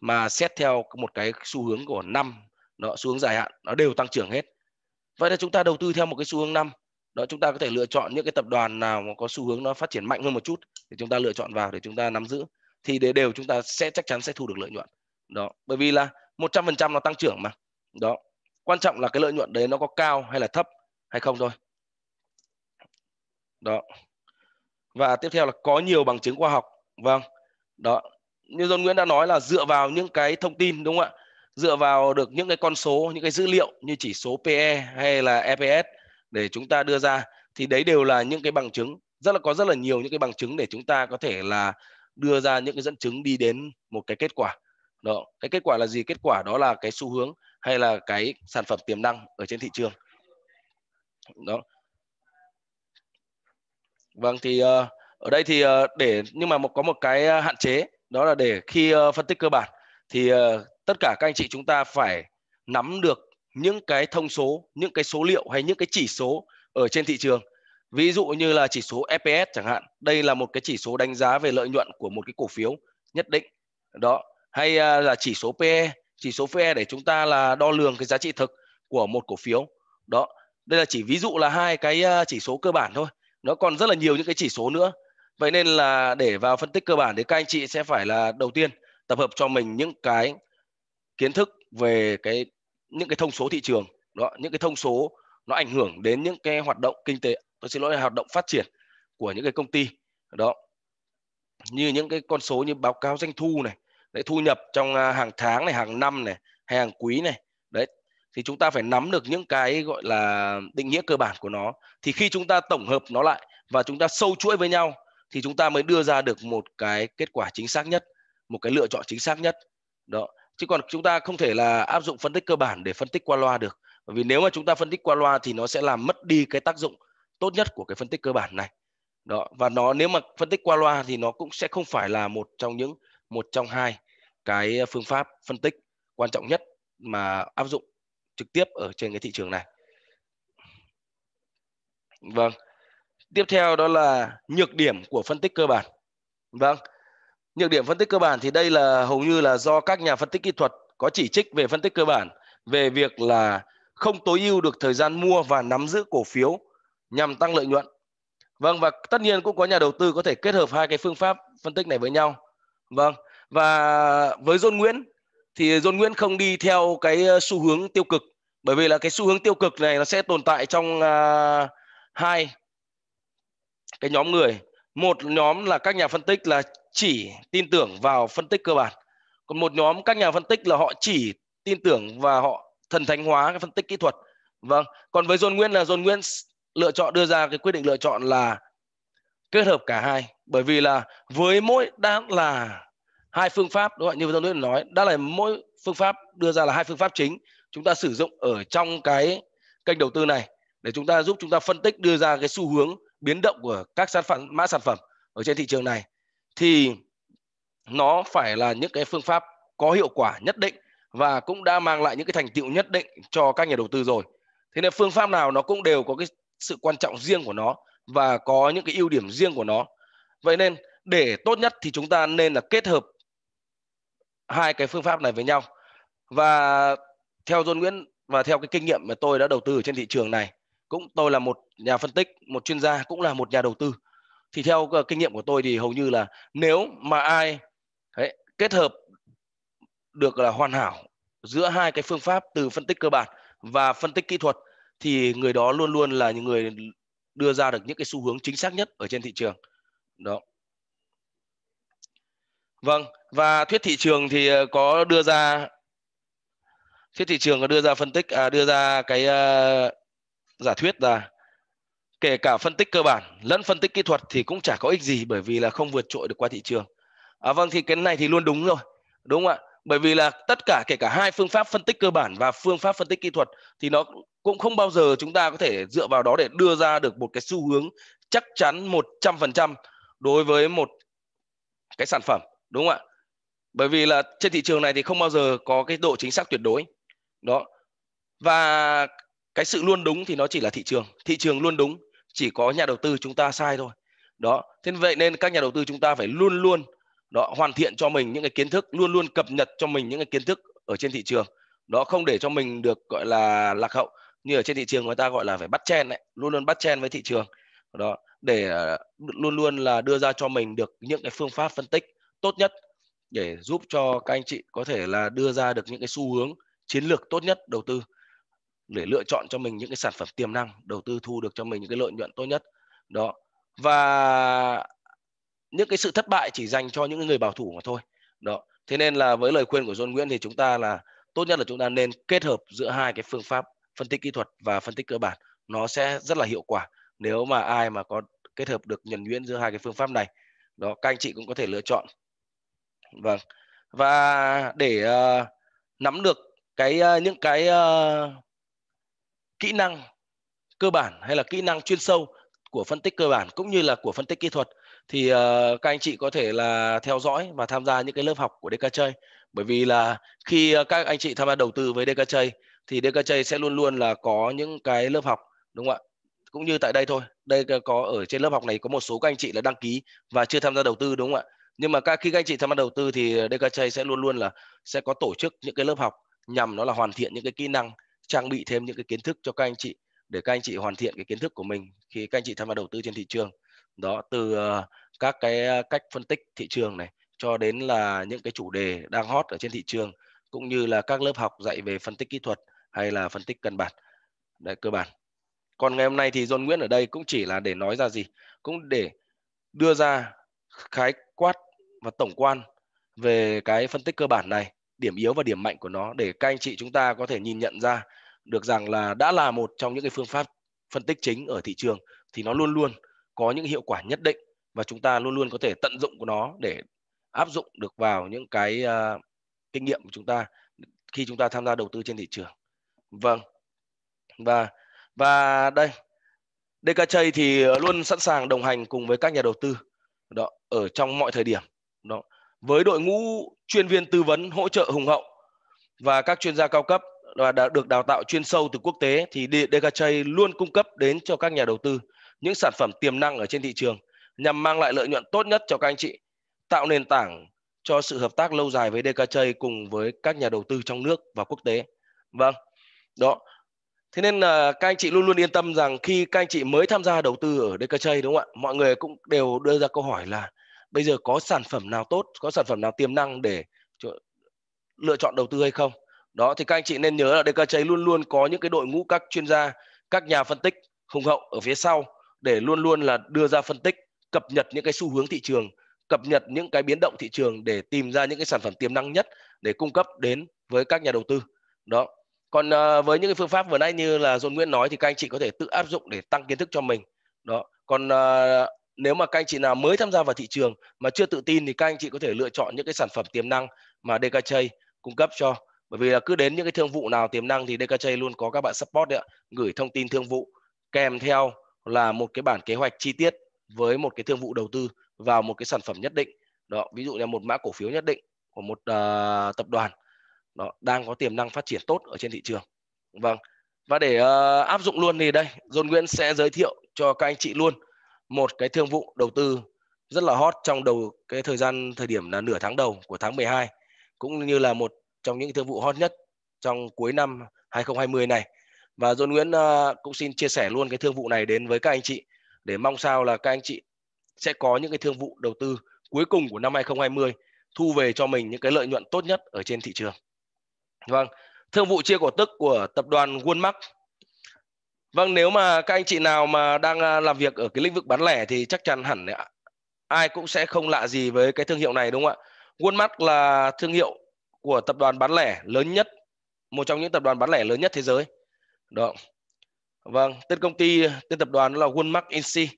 mà xét theo một cái xu hướng của năm nó xu hướng dài hạn nó đều tăng trưởng hết vậy là chúng ta đầu tư theo một cái xu hướng năm đó chúng ta có thể lựa chọn những cái tập đoàn nào mà có xu hướng nó phát triển mạnh hơn một chút để chúng ta lựa chọn vào để chúng ta nắm giữ thì để đều chúng ta sẽ chắc chắn sẽ thu được lợi nhuận đó bởi vì là 100% nó tăng trưởng mà đó quan trọng là cái lợi nhuận đấy nó có cao hay là thấp hay không thôi đó và tiếp theo là có nhiều bằng chứng khoa học vâng đó như John Nguyễn đã nói là dựa vào những cái thông tin đúng không ạ dựa vào được những cái con số những cái dữ liệu như chỉ số PE hay là EPS để chúng ta đưa ra thì đấy đều là những cái bằng chứng rất là có rất là nhiều những cái bằng chứng để chúng ta có thể là đưa ra những cái dẫn chứng đi đến một cái kết quả đó cái kết quả là gì kết quả đó là cái xu hướng hay là cái sản phẩm tiềm năng ở trên thị trường đó vâng thì ờ, ở đây thì ờ, để nhưng mà một có một cái ờ, hạn chế đó là để khi phân tích cơ bản thì tất cả các anh chị chúng ta phải nắm được những cái thông số, những cái số liệu hay những cái chỉ số ở trên thị trường. Ví dụ như là chỉ số EPS chẳng hạn. Đây là một cái chỉ số đánh giá về lợi nhuận của một cái cổ phiếu nhất định. Đó, hay à, là chỉ số PE, chỉ số PE để chúng ta là đo lường cái giá trị thực của một cổ phiếu. Đó, đây là chỉ ví dụ là hai cái à, chỉ số cơ bản thôi. Nó còn rất là nhiều những cái chỉ số nữa. Vậy nên là để vào phân tích cơ bản thì các anh chị sẽ phải là đầu tiên tập hợp cho mình những cái kiến thức về cái những cái thông số thị trường đó những cái thông số nó ảnh hưởng đến những cái hoạt động kinh tế tôi xin lỗi là hoạt động phát triển của những cái công ty đó như những cái con số như báo cáo doanh thu này đấy, thu nhập trong à, hàng tháng này hàng năm này hay hàng quý này đấy thì chúng ta phải nắm được những cái gọi là định nghĩa cơ bản của nó thì khi chúng ta tổng hợp nó lại và chúng ta sâu chuỗi với nhau thì chúng ta mới đưa ra được một cái kết quả chính xác nhất một cái lựa chọn chính xác nhất đó chứ còn chúng ta không thể là áp dụng phân tích cơ bản để phân tích qua loa được bởi vì nếu mà chúng ta phân tích qua loa thì nó sẽ làm mất đi cái tác dụng tốt nhất của cái phân tích cơ bản này đó và nó nếu mà phân tích qua loa thì nó cũng sẽ không phải là một trong những một trong hai cái phương pháp phân tích quan trọng nhất mà áp dụng trực tiếp ở trên cái thị trường này vâng tiếp theo đó là nhược điểm của phân tích cơ bản vâng nhược điểm phân tích cơ bản thì đây là hầu như là do các nhà phân tích kỹ thuật có chỉ trích về phân tích cơ bản về việc là không tối ưu được thời gian mua và nắm giữ cổ phiếu nhằm tăng lợi nhuận. Vâng và tất nhiên cũng có nhà đầu tư có thể kết hợp hai cái phương pháp phân tích này với nhau. Vâng và với John Nguyễn thì John Nguyễn không đi theo cái ờ, xu hướng tiêu cực bởi vì là cái xu hướng tiêu cực này nó sẽ tồn tại trong uh, hai cái nhóm người một nhóm là các nhà phân tích là chỉ tin tưởng vào phân tích cơ bản còn một nhóm các nhà phân tích là họ chỉ tin tưởng và họ thần thánh hóa cái phân tích kỹ thuật vâng còn với John Nguyên là John Nguyên lựa chọn đưa ra cái quyết định lựa chọn là kết hợp cả hai bởi vì là với mỗi đã là hai phương pháp đúng không? như John Nguyên nói đã là mỗi phương pháp đưa ra là hai phương pháp chính chúng ta sử dụng ở trong cái kênh đầu tư này để chúng ta giúp chúng ta phân tích đưa ra cái xu hướng biến động của các sản phẩm mã sản phẩm ở trên thị trường này thì nó phải là những cái phương pháp có hiệu quả nhất định và cũng đã mang lại những cái thành tựu nhất định cho các nhà đầu tư rồi. Thế nên phương pháp nào nó cũng đều có cái sự quan trọng riêng của nó và có những cái ưu điểm riêng của nó. Vậy nên để tốt nhất thì chúng ta nên là kết hợp hai cái phương pháp này với nhau. Và theo John Nguyễn và theo cái kinh nghiệm mà tôi đã đầu tư ở trên thị trường này, cũng tôi là một nhà phân tích, một chuyên gia, cũng là một nhà đầu tư thì theo ờ, kinh nghiệm của tôi thì hầu như là nếu mà ai đấy, kết hợp được là hoàn hảo giữa hai cái phương pháp từ phân tích cơ bản và phân tích kỹ thuật thì người đó luôn luôn là những người đưa ra được những cái xu hướng chính xác nhất ở trên thị trường đó vâng và thuyết thị trường thì ờ, có đưa ra thuyết thị trường có đưa ra phân tích à, đưa ra cái uh, giả thuyết là kể cả phân tích cơ bản lẫn phân tích kỹ thuật thì cũng chả có ích gì bởi vì là không vượt trội được qua thị trường à, vâng thì cái này thì luôn đúng rồi đúng không ạ bởi vì là tất cả kể cả hai phương pháp phân tích cơ bản và phương pháp phân tích kỹ thuật thì nó cũng không bao giờ chúng ta có thể dựa vào đó để đưa ra được một cái xu hướng chắc chắn 100% đối với một cái sản phẩm đúng không ạ bởi vì là trên thị trường này thì không bao giờ có cái độ chính xác tuyệt đối đó và cái sự luôn đúng thì nó chỉ là thị trường thị trường luôn đúng chỉ có nhà đầu tư chúng ta sai thôi đó thế vậy nên các nhà đầu tư chúng ta phải luôn luôn đó hoàn thiện cho mình những cái kiến thức luôn luôn cập nhật cho mình những cái kiến thức ở trên thị trường đó không để cho mình được gọi là lạc hậu như ở trên thị trường người ta gọi là phải bắt chen đấy luôn luôn bắt chen với thị trường đó để ờ, luôn luôn là đưa ra cho mình được những cái phương pháp phân tích tốt nhất để giúp cho các anh chị có thể là đưa ra được những cái xu hướng chiến lược tốt nhất đầu tư để lựa chọn cho mình những cái sản phẩm tiềm năng đầu tư thu được cho mình những cái lợi nhuận tốt nhất đó và những cái sự thất bại chỉ dành cho những người bảo thủ mà thôi đó thế nên là với lời khuyên của John Nguyễn thì chúng ta là tốt nhất là chúng ta nên kết hợp giữa hai cái phương pháp phân tích kỹ thuật và phân tích cơ bản nó sẽ rất là hiệu quả nếu mà ai mà có kết hợp được nhuần nhuyễn giữa hai cái phương pháp này đó các anh chị cũng có thể lựa chọn vâng và để uh, nắm được cái uh, những cái uh, kỹ năng cơ bản hay là kỹ năng chuyên sâu của phân tích cơ bản cũng như là của phân tích kỹ thuật thì uh, các anh chị có thể là theo dõi và tham gia những cái lớp học của DK chơi bởi vì là khi ờ, các anh chị tham gia đầu tư với DK chơi thì DK chơi sẽ luôn luôn là có những cái lớp học đúng không ạ cũng như tại đây thôi đây có ở trên lớp học này có một số các anh chị là đăng ký và chưa tham gia đầu tư đúng không ạ nhưng mà các khi các anh chị tham gia đầu tư thì DK chơi sẽ luôn luôn là sẽ có tổ chức những cái lớp học nhằm nó là hoàn thiện những cái kỹ năng trang bị thêm những cái kiến thức cho các anh chị để các anh chị hoàn thiện cái kiến thức của mình khi các anh chị tham gia đầu tư trên thị trường đó từ ờ, các cái ờ, cách phân tích thị trường này cho đến là những cái chủ đề đang hot ở trên thị trường cũng như là các lớp học dạy về phân tích kỹ thuật hay là phân tích căn bản đấy cơ bản còn ngày hôm nay thì John Nguyễn ở đây cũng chỉ là để nói ra gì cũng để đưa ra khái quát và tổng quan về cái phân tích cơ bản này điểm yếu và điểm mạnh của nó để các anh chị chúng ta có thể nhìn nhận ra được rằng là đã là một trong những cái phương pháp phân tích chính ở thị trường thì nó luôn luôn có những hiệu quả nhất định và chúng ta luôn luôn có thể tận dụng của nó để áp dụng được vào những cái uh, kinh nghiệm của chúng ta khi chúng ta tham gia đầu tư trên thị trường. Vâng. Và và đây DKJ thì luôn sẵn sàng đồng hành cùng với các nhà đầu tư đó ở trong mọi thời điểm. Đó. Với đội ngũ chuyên viên tư vấn hỗ trợ hùng hậu và các chuyên gia cao cấp và đã được đào tạo chuyên sâu từ quốc tế thì Decachay luôn cung cấp đến cho các nhà đầu tư những sản phẩm tiềm năng ở trên thị trường nhằm mang lại lợi nhuận tốt nhất cho các anh chị, tạo nền tảng cho sự hợp tác lâu dài với Decachay cùng với các nhà đầu tư trong nước và quốc tế. Vâng. Đó. Thế nên là các anh chị luôn luôn yên tâm rằng khi các anh chị mới tham gia đầu tư ở Decachay đúng không ạ? Mọi người cũng đều đưa ra câu hỏi là bây giờ có sản phẩm nào tốt có sản phẩm nào tiềm năng để lựa chọn đầu tư hay không đó thì các anh chị nên nhớ là DKJ luôn luôn có những cái đội ngũ các chuyên gia các nhà phân tích hùng hậu ở phía sau để luôn luôn là đưa ra phân tích cập nhật những cái xu hướng thị trường cập nhật những cái biến động thị trường để tìm ra những cái sản phẩm tiềm năng nhất để cung cấp đến với các nhà đầu tư đó còn ờ, với những cái phương pháp vừa nãy như là dồn nguyễn nói thì các anh chị có thể tự áp dụng để tăng kiến thức cho mình đó còn ờ, nếu mà các anh chị nào mới tham gia vào thị trường mà chưa tự tin thì các anh chị có thể lựa chọn những cái sản phẩm tiềm năng mà DKJ cung cấp cho bởi vì là cứ đến những cái thương vụ nào tiềm năng thì DKJ luôn có các bạn support đấy ạ, gửi thông tin thương vụ kèm theo là một cái bản kế hoạch chi tiết với một cái thương vụ đầu tư vào một cái sản phẩm nhất định đó ví dụ là một mã cổ phiếu nhất định của một uh, tập đoàn đó đang có tiềm năng phát triển tốt ở trên thị trường vâng và để uh, áp dụng luôn thì đây John Nguyễn sẽ giới thiệu cho các anh chị luôn một cái thương vụ đầu tư rất là hot trong đầu cái thời gian thời điểm là nửa tháng đầu của tháng 12 cũng như là một trong những thương vụ hot nhất trong cuối năm 2020 này và John Nguyễn ờ, cũng xin chia sẻ luôn cái thương vụ này đến với các anh chị để mong sao là các anh chị sẽ có những cái thương vụ đầu tư cuối cùng của năm 2020 thu về cho mình những cái lợi nhuận tốt nhất ở trên thị trường. Vâng, thương vụ chia cổ tức của tập đoàn Walmart Vâng, nếu mà các anh chị nào mà đang à, làm việc ở cái lĩnh vực bán lẻ thì chắc chắn hẳn ai cũng sẽ không lạ gì với cái thương hiệu này đúng không ạ? Walmart là thương hiệu của tập đoàn bán lẻ lớn nhất, một trong những tập đoàn bán lẻ lớn nhất thế giới. Đó. Vâng, tên công ty, tên tập đoàn đó là Walmart Inc.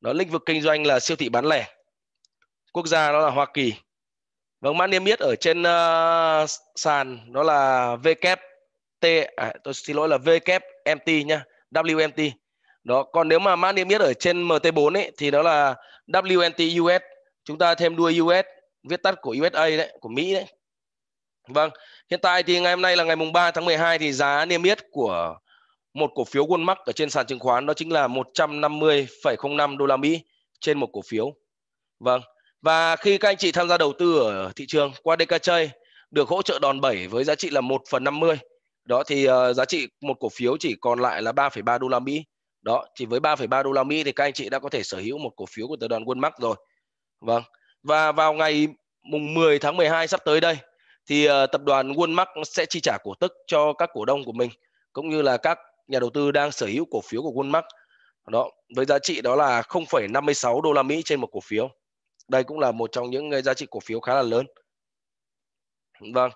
Đó, lĩnh vực kinh doanh là siêu thị bán lẻ. Quốc gia đó là Hoa Kỳ. Vâng, mã niêm yết ở trên uh, sàn đó là VKT. à, tôi xin lỗi là WT MT nhá, WMT. Đó, còn nếu mà mã niêm yết ở trên MT4 ấy thì đó là WNT US. Chúng ta thêm đuôi US, viết tắt của USA đấy, của Mỹ đấy. Vâng, hiện tại thì ngày hôm nay là ngày mùng 3 tháng 12 thì giá niêm yết của một cổ phiếu Walmart ở trên sàn chứng khoán đó chính là 150,05 đô la Mỹ trên một cổ phiếu. Vâng. Và khi các anh chị tham gia đầu tư ở thị trường qua DK được hỗ trợ đòn bẩy với giá trị là 1 phần 50 đó thì uh, giá trị một cổ phiếu chỉ còn lại là 3,3 đô la Mỹ đó chỉ với 3,3 đô la Mỹ thì các anh chị đã có thể sở hữu một cổ phiếu của tập đoàn Walmart rồi vâng và vào ngày mùng 10 tháng 12 sắp tới đây thì uh, tập đoàn Walmart sẽ chi trả cổ tức cho các cổ đông của mình cũng như là các nhà đầu tư đang sở hữu cổ phiếu của Walmart đó với giá trị đó là 0,56 đô la Mỹ trên một cổ phiếu đây cũng là một trong những ờ, giá trị cổ phiếu khá là lớn vâng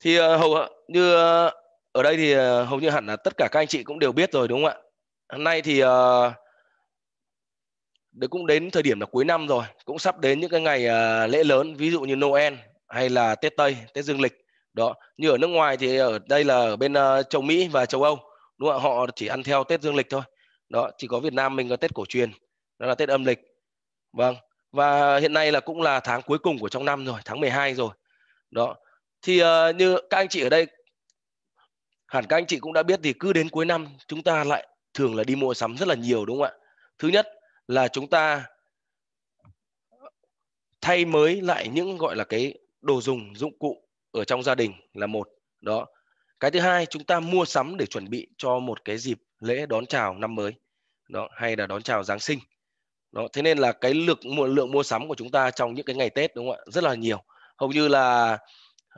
thì ờ, hầu ờ, như ờ, ở đây thì hầu như hẳn là tất cả các anh chị cũng đều biết rồi đúng không ạ hôm nay thì đấy cũng đến thời điểm là cuối năm rồi cũng sắp đến những cái ngày lễ lớn ví dụ như noel hay là tết tây tết dương lịch đó như ở nước ngoài thì ở đây là ở bên châu mỹ và châu âu đúng không ạ họ chỉ ăn theo tết dương lịch thôi đó chỉ có việt nam mình có tết cổ truyền đó là tết âm lịch vâng và hiện nay là cũng là tháng cuối cùng của trong năm rồi tháng 12 rồi đó thì uh, như các anh chị ở đây hẳn các anh chị cũng đã biết thì cứ đến cuối năm chúng ta lại thường là đi mua sắm rất là nhiều đúng không ạ thứ nhất là chúng ta thay mới lại những gọi là cái đồ dùng dụng cụ ở trong gia đình là một đó cái thứ hai chúng ta mua sắm để chuẩn bị cho một cái dịp lễ đón chào năm mới đó hay là đón chào giáng sinh đó thế nên là cái lượng lượng mua sắm của chúng ta trong những cái ngày tết đúng không ạ rất là nhiều hầu như là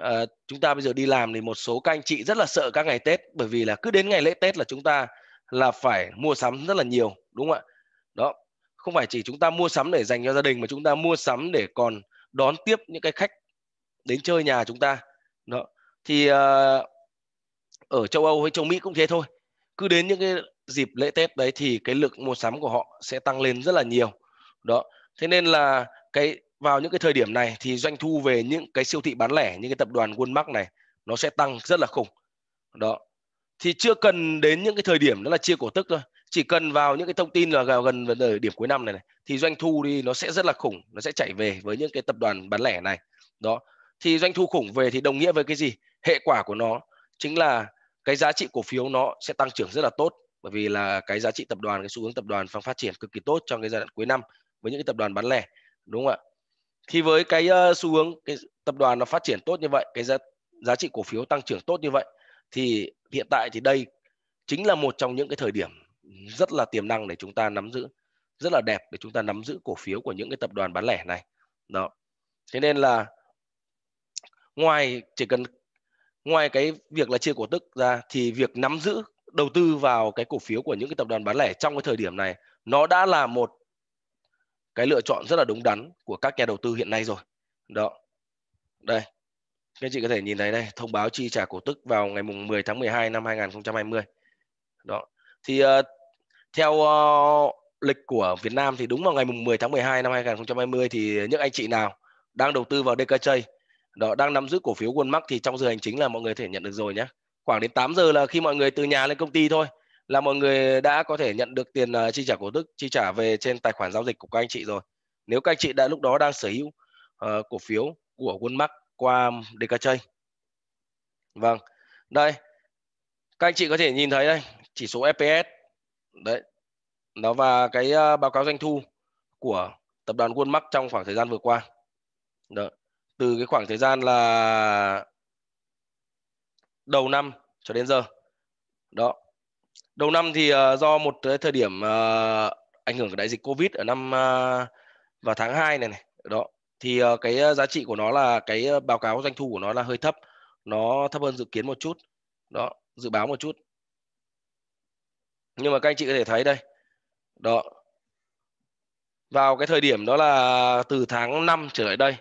à, chúng ta bây giờ đi làm thì một số các anh chị rất là sợ các ngày Tết bởi vì là cứ đến ngày lễ Tết là chúng ta là phải mua sắm rất là nhiều đúng không ạ? Đó, không phải chỉ chúng ta mua sắm để dành cho gia đình mà chúng ta mua sắm để còn đón tiếp những cái khách đến chơi nhà chúng ta. Đó. Thì à, ở châu Âu hay châu Mỹ cũng thế thôi. Cứ đến những cái dịp lễ Tết đấy thì cái lượng mua sắm của họ sẽ tăng lên rất là nhiều. Đó. Thế nên là cái vào những cái thời điểm này thì doanh thu về những cái siêu thị bán lẻ những cái tập đoàn Walmart này nó sẽ tăng rất là khủng đó thì chưa cần đến những cái thời điểm đó là chia cổ tức thôi chỉ cần vào những cái thông tin là gần gần điểm cuối năm này, này thì doanh thu đi nó sẽ rất là khủng nó sẽ chảy về với những cái tập đoàn bán lẻ này đó thì doanh thu khủng về thì đồng nghĩa với cái gì hệ quả của nó chính là cái giá trị cổ phiếu nó sẽ tăng trưởng rất là tốt bởi vì là cái giá trị tập đoàn cái xu hướng tập đoàn đang phát triển cực kỳ tốt trong cái giai đoạn cuối năm với những cái tập đoàn bán lẻ đúng không ạ thì với cái uh, xu hướng cái tập đoàn nó phát triển tốt như vậy cái giá giá trị cổ phiếu tăng trưởng tốt như vậy thì hiện tại thì đây chính là một trong những cái thời điểm rất là tiềm năng để chúng ta nắm giữ rất là đẹp để chúng ta nắm giữ cổ phiếu của những cái tập đoàn bán lẻ này đó thế nên là ngoài chỉ cần ngoài cái việc là chia cổ tức ra thì việc nắm giữ đầu tư vào cái cổ phiếu của những cái tập đoàn bán lẻ trong cái thời điểm này nó đã là một cái lựa chọn rất là đúng đắn của các nhà đầu tư hiện nay rồi đó đây các anh chị có thể nhìn thấy đây thông báo chi trả cổ tức vào ngày mùng 10 tháng 12 năm 2020 đó thì uh, theo uh, lịch của Việt Nam thì đúng vào ngày mùng 10 tháng 12 năm 2020 thì những anh chị nào đang đầu tư vào DKJ đó đang nắm giữ cổ phiếu Walmart thì trong giờ hành chính là mọi người thể nhận được rồi nhé khoảng đến 8 giờ là khi mọi người từ nhà lên công ty thôi là mọi người đã có thể nhận được tiền uh, chi trả cổ tức chi trả về trên tài khoản giao dịch của các anh chị rồi nếu các anh chị đã lúc đó đang sở hữu uh, cổ phiếu của Walmart qua DKJ vâng đây các anh chị có thể nhìn thấy đây chỉ số FPS đấy nó và cái uh, báo cáo doanh thu của tập đoàn Walmart trong khoảng thời gian vừa qua đó. từ cái khoảng thời gian là đầu năm cho đến giờ đó đầu năm thì uh, do một cái thời điểm uh, ảnh hưởng của đại dịch covid ở năm uh, vào tháng 2 này này đó thì uh, cái giá trị của nó là cái báo cáo doanh thu của nó là hơi thấp nó thấp hơn dự kiến một chút đó dự báo một chút nhưng mà các anh chị có thể thấy đây đó vào cái thời điểm đó là từ tháng 5 trở lại đây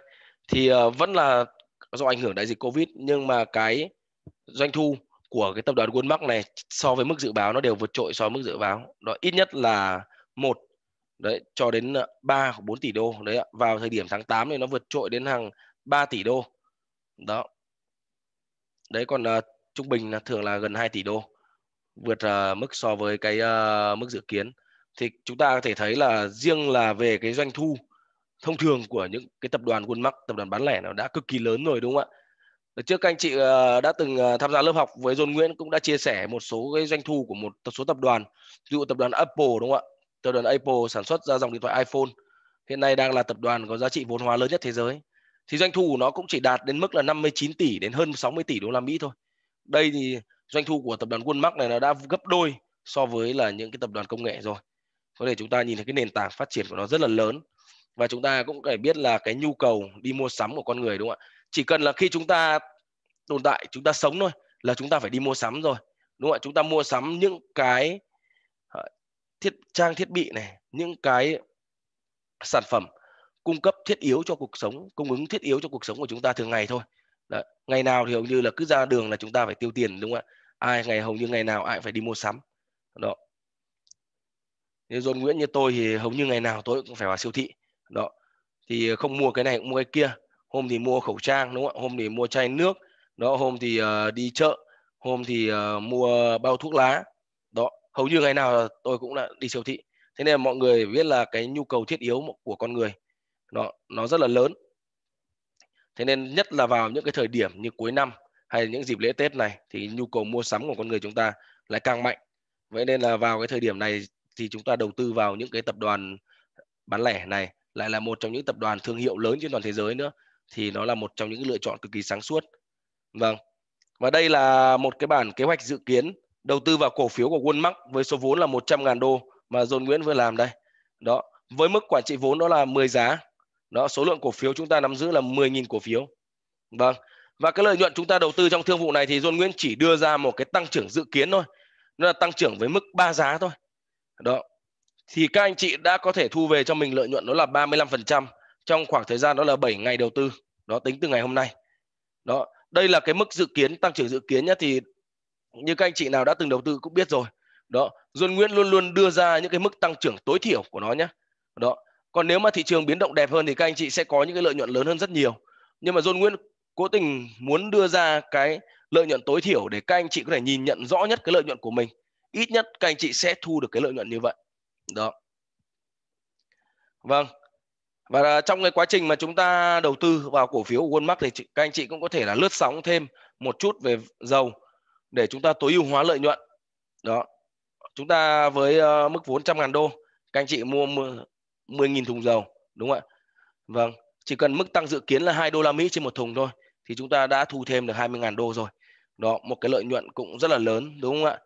thì uh, vẫn là do ảnh hưởng đại dịch covid nhưng mà cái doanh thu của cái tập đoàn Walmart này so với mức dự báo nó đều vượt trội so với mức dự báo đó ít nhất là một đấy cho đến 3 ờ, hoặc 4 tỷ đô đấy ạ. vào thời điểm tháng 8 thì nó vượt trội đến hàng 3 tỷ đô đó đấy còn uh, trung bình là thường là gần 2 tỷ đô vượt uh, mức so với cái uh, mức dự kiến thì chúng ta có thể thấy là riêng là về cái doanh thu thông thường của những cái tập đoàn Walmart, tập đoàn bán lẻ nó đã cực kỳ lớn rồi đúng không ạ? trước các anh chị ờ, đã từng ờ, tham gia lớp học với John Nguyễn cũng đã chia sẻ một số cái doanh thu của một số tập đoàn, ví dụ tập đoàn Apple đúng không ạ? Tập đoàn Apple sản xuất ra dòng điện thoại iPhone, hiện nay đang là tập đoàn có giá trị vốn hóa lớn nhất thế giới. Thì doanh thu của nó cũng chỉ đạt đến mức là 59 tỷ đến hơn 60 tỷ đô la Mỹ thôi. Đây thì doanh thu của tập đoàn Walmart này nó đã gấp đôi so với là những cái tập đoàn công nghệ rồi. Có thể chúng ta nhìn thấy cái nền tảng phát triển của nó rất là lớn và chúng ta cũng phải biết là cái nhu cầu đi mua sắm của con người đúng không ạ? chỉ cần là khi chúng ta tồn tại chúng ta sống thôi là chúng ta phải đi mua sắm rồi đúng không ạ chúng ta mua sắm những cái ờ, thiết trang thiết bị này những cái sản phẩm cung cấp thiết yếu cho cuộc sống cung ứng thiết yếu cho cuộc sống của chúng ta thường ngày thôi Đấy. ngày nào thì hầu như là cứ ra đường là chúng ta phải tiêu tiền đúng không ạ ai ngày hầu như ngày nào ai cũng phải đi mua sắm đó như John Nguyễn như tôi thì hầu như ngày nào tôi cũng phải vào siêu thị đó thì không mua cái này cũng mua cái kia hôm thì mua khẩu trang đúng không ạ hôm thì mua chai nước đó hôm thì uh, đi chợ hôm thì uh, mua bao thuốc lá đó hầu như ngày nào tôi cũng là đi siêu thị thế nên mọi người biết là cái nhu cầu thiết yếu của con người nó nó rất là lớn thế nên nhất là vào những cái thời điểm như cuối năm hay những dịp lễ tết này thì nhu cầu mua sắm của con người chúng ta lại càng mạnh vậy nên là vào cái thời điểm này thì chúng ta đầu tư vào những cái tập đoàn bán lẻ này lại là một trong những tập đoàn thương hiệu lớn trên toàn thế giới nữa thì nó là một trong những lựa chọn cực kỳ sáng suốt. Vâng. Và đây là một cái bản kế hoạch dự kiến đầu tư vào cổ phiếu của Walmart với số vốn là 100.000 đô mà John Nguyễn vừa làm đây. Đó, với mức quản trị vốn đó là 10 giá. Đó, số lượng cổ phiếu chúng ta nắm giữ là 10.000 cổ phiếu. Vâng. Và cái lợi nhuận chúng ta đầu tư trong thương vụ này thì John Nguyễn chỉ đưa ra một cái tăng trưởng dự kiến thôi. Nó là tăng trưởng với mức 3 giá thôi. Đó. Thì các anh chị đã có thể thu về cho mình lợi nhuận đó là 35% trong khoảng thời gian đó là 7 ngày đầu tư đó tính từ ngày hôm nay đó đây là cái mức dự kiến tăng trưởng dự kiến nhé thì như các anh chị nào đã từng đầu tư cũng biết rồi đó John Nguyễn luôn luôn đưa ra những cái mức tăng trưởng tối thiểu của nó nhé đó còn nếu mà thị trường biến động đẹp hơn thì các anh chị sẽ có những cái lợi nhuận lớn hơn rất nhiều nhưng mà John Nguyễn cố tình muốn đưa ra cái lợi nhuận tối thiểu để các anh chị có thể nhìn nhận rõ nhất cái lợi nhuận của mình ít nhất các anh chị sẽ thu được cái lợi nhuận như vậy đó vâng và trong cái quá trình mà chúng ta đầu tư vào cổ phiếu của Walmart thì các anh chị cũng có thể là lướt sóng thêm một chút về dầu để chúng ta tối ưu hóa lợi nhuận đó chúng ta với ờ, mức vốn trăm ngàn đô các anh chị mua 10.000 thùng dầu đúng không ạ vâng chỉ cần mức tăng dự kiến là 2 đô la Mỹ trên một thùng thôi thì chúng ta đã thu thêm được 20.000 đô rồi đó một cái lợi nhuận cũng rất là lớn đúng không ạ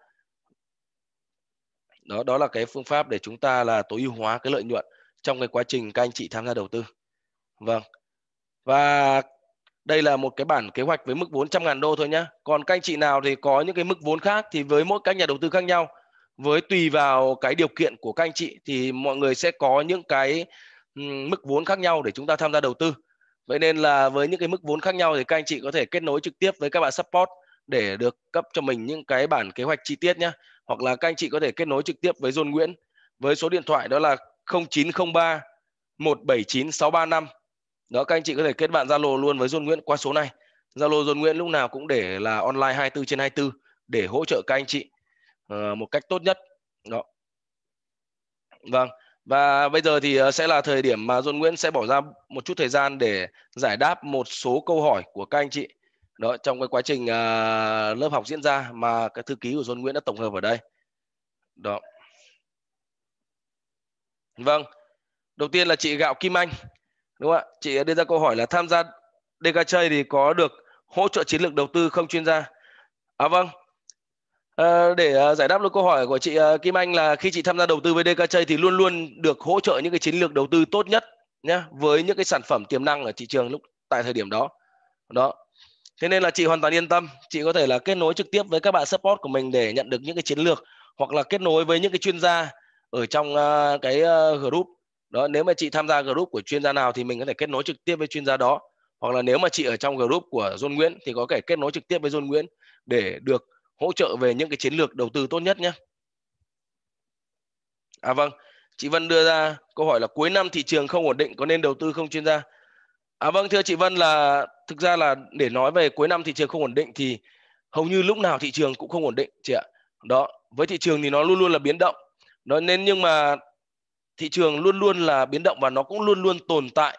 đó đó là cái phương pháp để chúng ta là tối ưu hóa cái lợi nhuận trong cái quá trình các anh chị tham gia đầu tư. Vâng. Và đây là một cái bản kế hoạch với mức vốn trăm ngàn đô thôi nhé. Còn các anh chị nào thì có những cái mức vốn khác thì với mỗi các nhà đầu tư khác nhau với tùy vào cái điều kiện của các anh chị thì mọi người sẽ có những cái mức vốn khác nhau để chúng ta tham gia đầu tư. Vậy nên là với những cái mức vốn khác nhau thì các anh chị có thể kết nối trực tiếp với các bạn support để được cấp cho mình những cái bản kế hoạch chi tiết nhé. Hoặc là các anh chị có thể kết nối trực tiếp với John Nguyễn với số điện thoại đó là 0903 179635. Đó các anh chị có thể kết bạn Zalo luôn với John Nguyễn qua số này. Zalo John Nguyễn lúc nào cũng để là online 24 trên 24 để hỗ trợ các anh chị uh, một cách tốt nhất. Đó. Vâng. Và bây giờ thì ờ, sẽ là thời điểm mà John Nguyễn sẽ bỏ ra một chút thời gian để giải đáp một số câu hỏi của các anh chị. Đó trong cái quá trình uh, lớp học diễn ra mà cái thư ký của John Nguyễn đã tổng hợp ở đây. Đó. Vâng. Đầu tiên là chị Gạo Kim Anh. Đúng không ạ? Chị đưa ra câu hỏi là tham gia DK thì có được hỗ trợ chiến lược đầu tư không chuyên gia? À vâng. À, để ờ, giải đáp được câu hỏi của chị ờ, Kim Anh là khi chị tham gia đầu tư với DK thì luôn luôn được hỗ trợ những cái chiến lược đầu tư tốt nhất nhé với những cái sản phẩm tiềm năng ở thị trường lúc tại thời điểm đó đó thế nên là chị hoàn toàn yên tâm chị có thể là kết nối trực tiếp với các bạn support của mình để nhận được những cái chiến lược hoặc là kết nối với những cái chuyên gia ở trong ờ, cái ờ, group đó nếu mà chị tham gia group của chuyên gia nào thì mình có thể kết nối trực tiếp với chuyên gia đó hoặc là nếu mà chị ở trong group của John Nguyễn thì có thể kết nối trực tiếp với John Nguyễn để được hỗ trợ về những cái chiến lược đầu tư tốt nhất nhé. À vâng, chị Vân đưa ra câu hỏi là cuối năm thị trường không ổn định có nên đầu tư không chuyên gia? À vâng thưa chị Vân là thực ra là để nói về cuối năm thị trường không ổn định thì hầu như lúc nào thị trường cũng không ổn định chị ạ. Đó, với thị trường thì nó luôn luôn là biến động nó nên nhưng mà thị trường luôn luôn là biến động và nó cũng luôn luôn tồn tại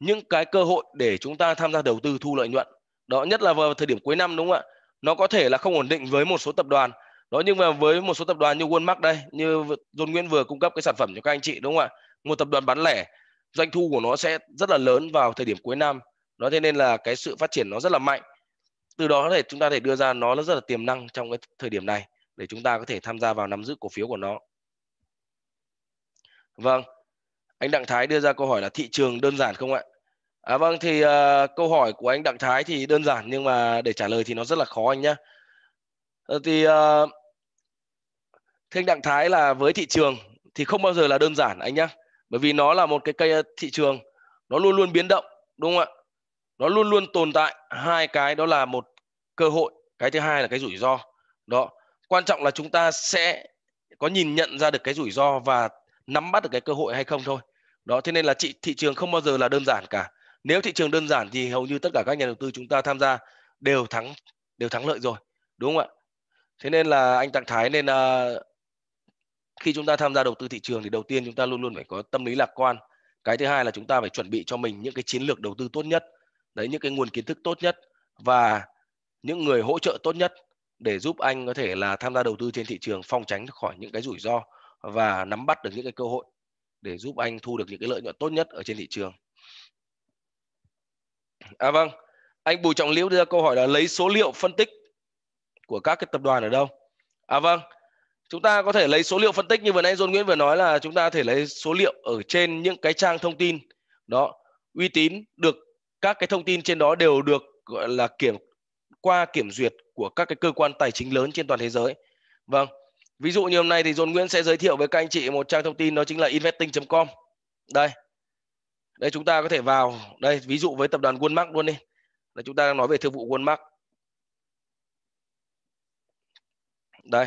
những cái cơ hội để chúng ta tham gia đầu tư thu lợi nhuận đó nhất là vào thời điểm cuối năm đúng không ạ nó có thể là không ổn định với một số tập đoàn đó nhưng mà với một số tập đoàn như Walmart đây như John Nguyễn vừa cung cấp cái sản phẩm cho các anh chị đúng không ạ một tập đoàn bán lẻ doanh thu của nó sẽ rất là lớn vào thời điểm cuối năm đó thế nên là cái sự phát triển nó rất là mạnh từ đó có thể chúng ta thể đưa ra nó rất là tiềm năng trong cái thời điểm này để chúng ta có thể tham gia vào nắm giữ cổ phiếu của nó. Vâng, anh Đặng Thái đưa ra câu hỏi là thị trường đơn giản không ạ? À, vâng thì uh, câu hỏi của anh Đặng Thái thì đơn giản nhưng mà để trả lời thì nó rất là khó anh nhé. Ờ, thì uh, thưa anh Đặng Thái là với thị trường thì không bao giờ là đơn giản anh nhé, bởi vì nó là một cái cây thị trường nó luôn luôn biến động đúng không ạ? Nó luôn luôn tồn tại hai cái đó là một cơ hội, cái thứ hai là cái rủi ro. Đó quan trọng là chúng ta sẽ có nhìn nhận ra được cái rủi ro và nắm bắt được cái cơ hội hay không thôi đó thế nên là thị, thị trường không bao giờ là đơn giản cả nếu thị trường đơn giản thì hầu như tất cả các nhà đầu tư chúng ta tham gia đều thắng đều thắng lợi rồi đúng không ạ thế nên là anh đặng thái nên uh, khi chúng ta tham gia đầu tư thị trường thì đầu tiên chúng ta luôn luôn phải có tâm lý lạc quan cái thứ hai là chúng ta phải chuẩn bị cho mình những cái chiến lược đầu tư tốt nhất đấy những cái nguồn kiến thức tốt nhất và những người hỗ trợ tốt nhất để giúp anh có thể là tham gia đầu tư trên thị trường phòng tránh khỏi những cái rủi ro và nắm bắt được những cái cơ hội để giúp anh thu được những cái lợi nhuận tốt nhất ở trên thị trường. À vâng, anh Bùi Trọng Liễu đưa ra câu hỏi là lấy số liệu phân tích của các cái tập đoàn ở đâu? À vâng, chúng ta có thể lấy số liệu phân tích như vừa nãy John Nguyễn vừa nói là chúng ta có thể lấy số liệu ở trên những cái trang thông tin đó uy tín được các cái thông tin trên đó đều được gọi là kiểm qua kiểm duyệt của các cái cơ quan tài chính lớn trên toàn thế giới. Vâng, ví dụ như hôm nay thì John Nguyễn sẽ giới thiệu với các anh chị một trang thông tin đó chính là investing.com. Đây, đây chúng ta có thể vào đây ví dụ với tập đoàn Walmart luôn đi. Là chúng ta đang nói về thương vụ Walmart. Đây,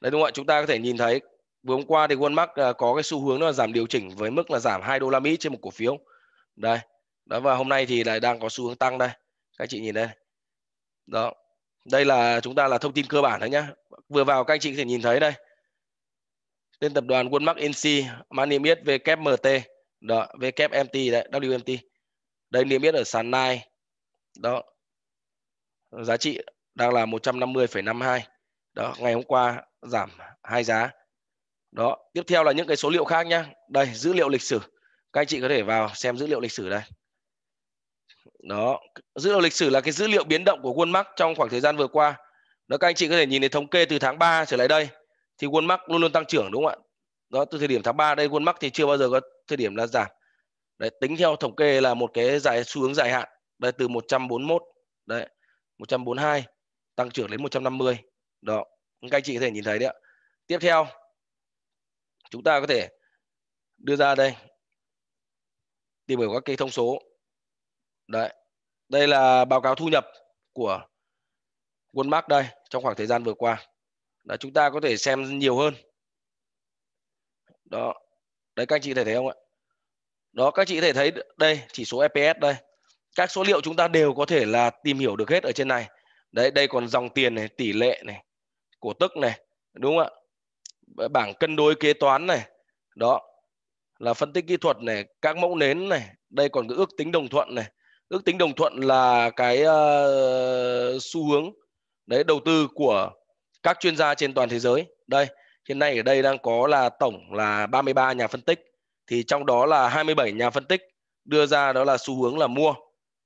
Đây đúng không ạ? Chúng ta có thể nhìn thấy vừa hôm qua thì Walmart à, có cái xu hướng là giảm điều chỉnh với mức là giảm 2 đô la Mỹ trên một cổ phiếu. Đây, đó và hôm nay thì lại đang có xu hướng tăng đây các chị nhìn đây đó đây là chúng ta là thông tin cơ bản thôi nhá vừa vào các anh chị có thể nhìn thấy đây tên tập đoàn Walmart NC mã niêm yết WMT đó WMT đấy WMT đây niêm yết ở sàn nai đó giá trị đang là 150,52 đó ngày hôm qua giảm hai giá đó tiếp theo là những cái số liệu khác nhá đây dữ liệu lịch sử các anh chị có thể vào xem dữ liệu lịch sử đây đó dữ liệu lịch sử là cái dữ liệu biến động của Walmart trong khoảng thời gian vừa qua đó các anh chị có thể nhìn thấy thống kê từ tháng 3 trở lại đây thì Walmart luôn luôn tăng trưởng đúng không ạ đó từ thời điểm tháng 3 đây Walmart thì chưa bao giờ có thời điểm là giảm đấy tính theo thống kê là một cái dài xu hướng dài hạn đây từ 141 đấy 142 tăng trưởng đến 150 đó các anh chị có thể nhìn thấy đấy ạ tiếp theo chúng ta có thể đưa ra đây tìm hiểu các cái thông số đấy đây là báo cáo thu nhập của Walmart đây trong khoảng thời gian vừa qua là chúng ta có thể xem nhiều hơn đó đấy các anh chị có thể thấy không ạ đó các chị có thể thấy đây chỉ số EPS đây các số liệu chúng ta đều có thể là tìm hiểu được hết ở trên này đấy đây còn dòng tiền này tỷ lệ này cổ tức này đúng không ạ bảng cân đối kế toán này đó là phân tích kỹ thuật này các mẫu nến này đây còn cái ước tính đồng thuận này ước tính đồng thuận là cái uh, xu hướng đấy đầu tư của các chuyên gia trên toàn thế giới đây hiện nay ở đây đang có là tổng là 33 nhà phân tích thì trong đó là 27 nhà phân tích đưa ra đó là xu hướng là mua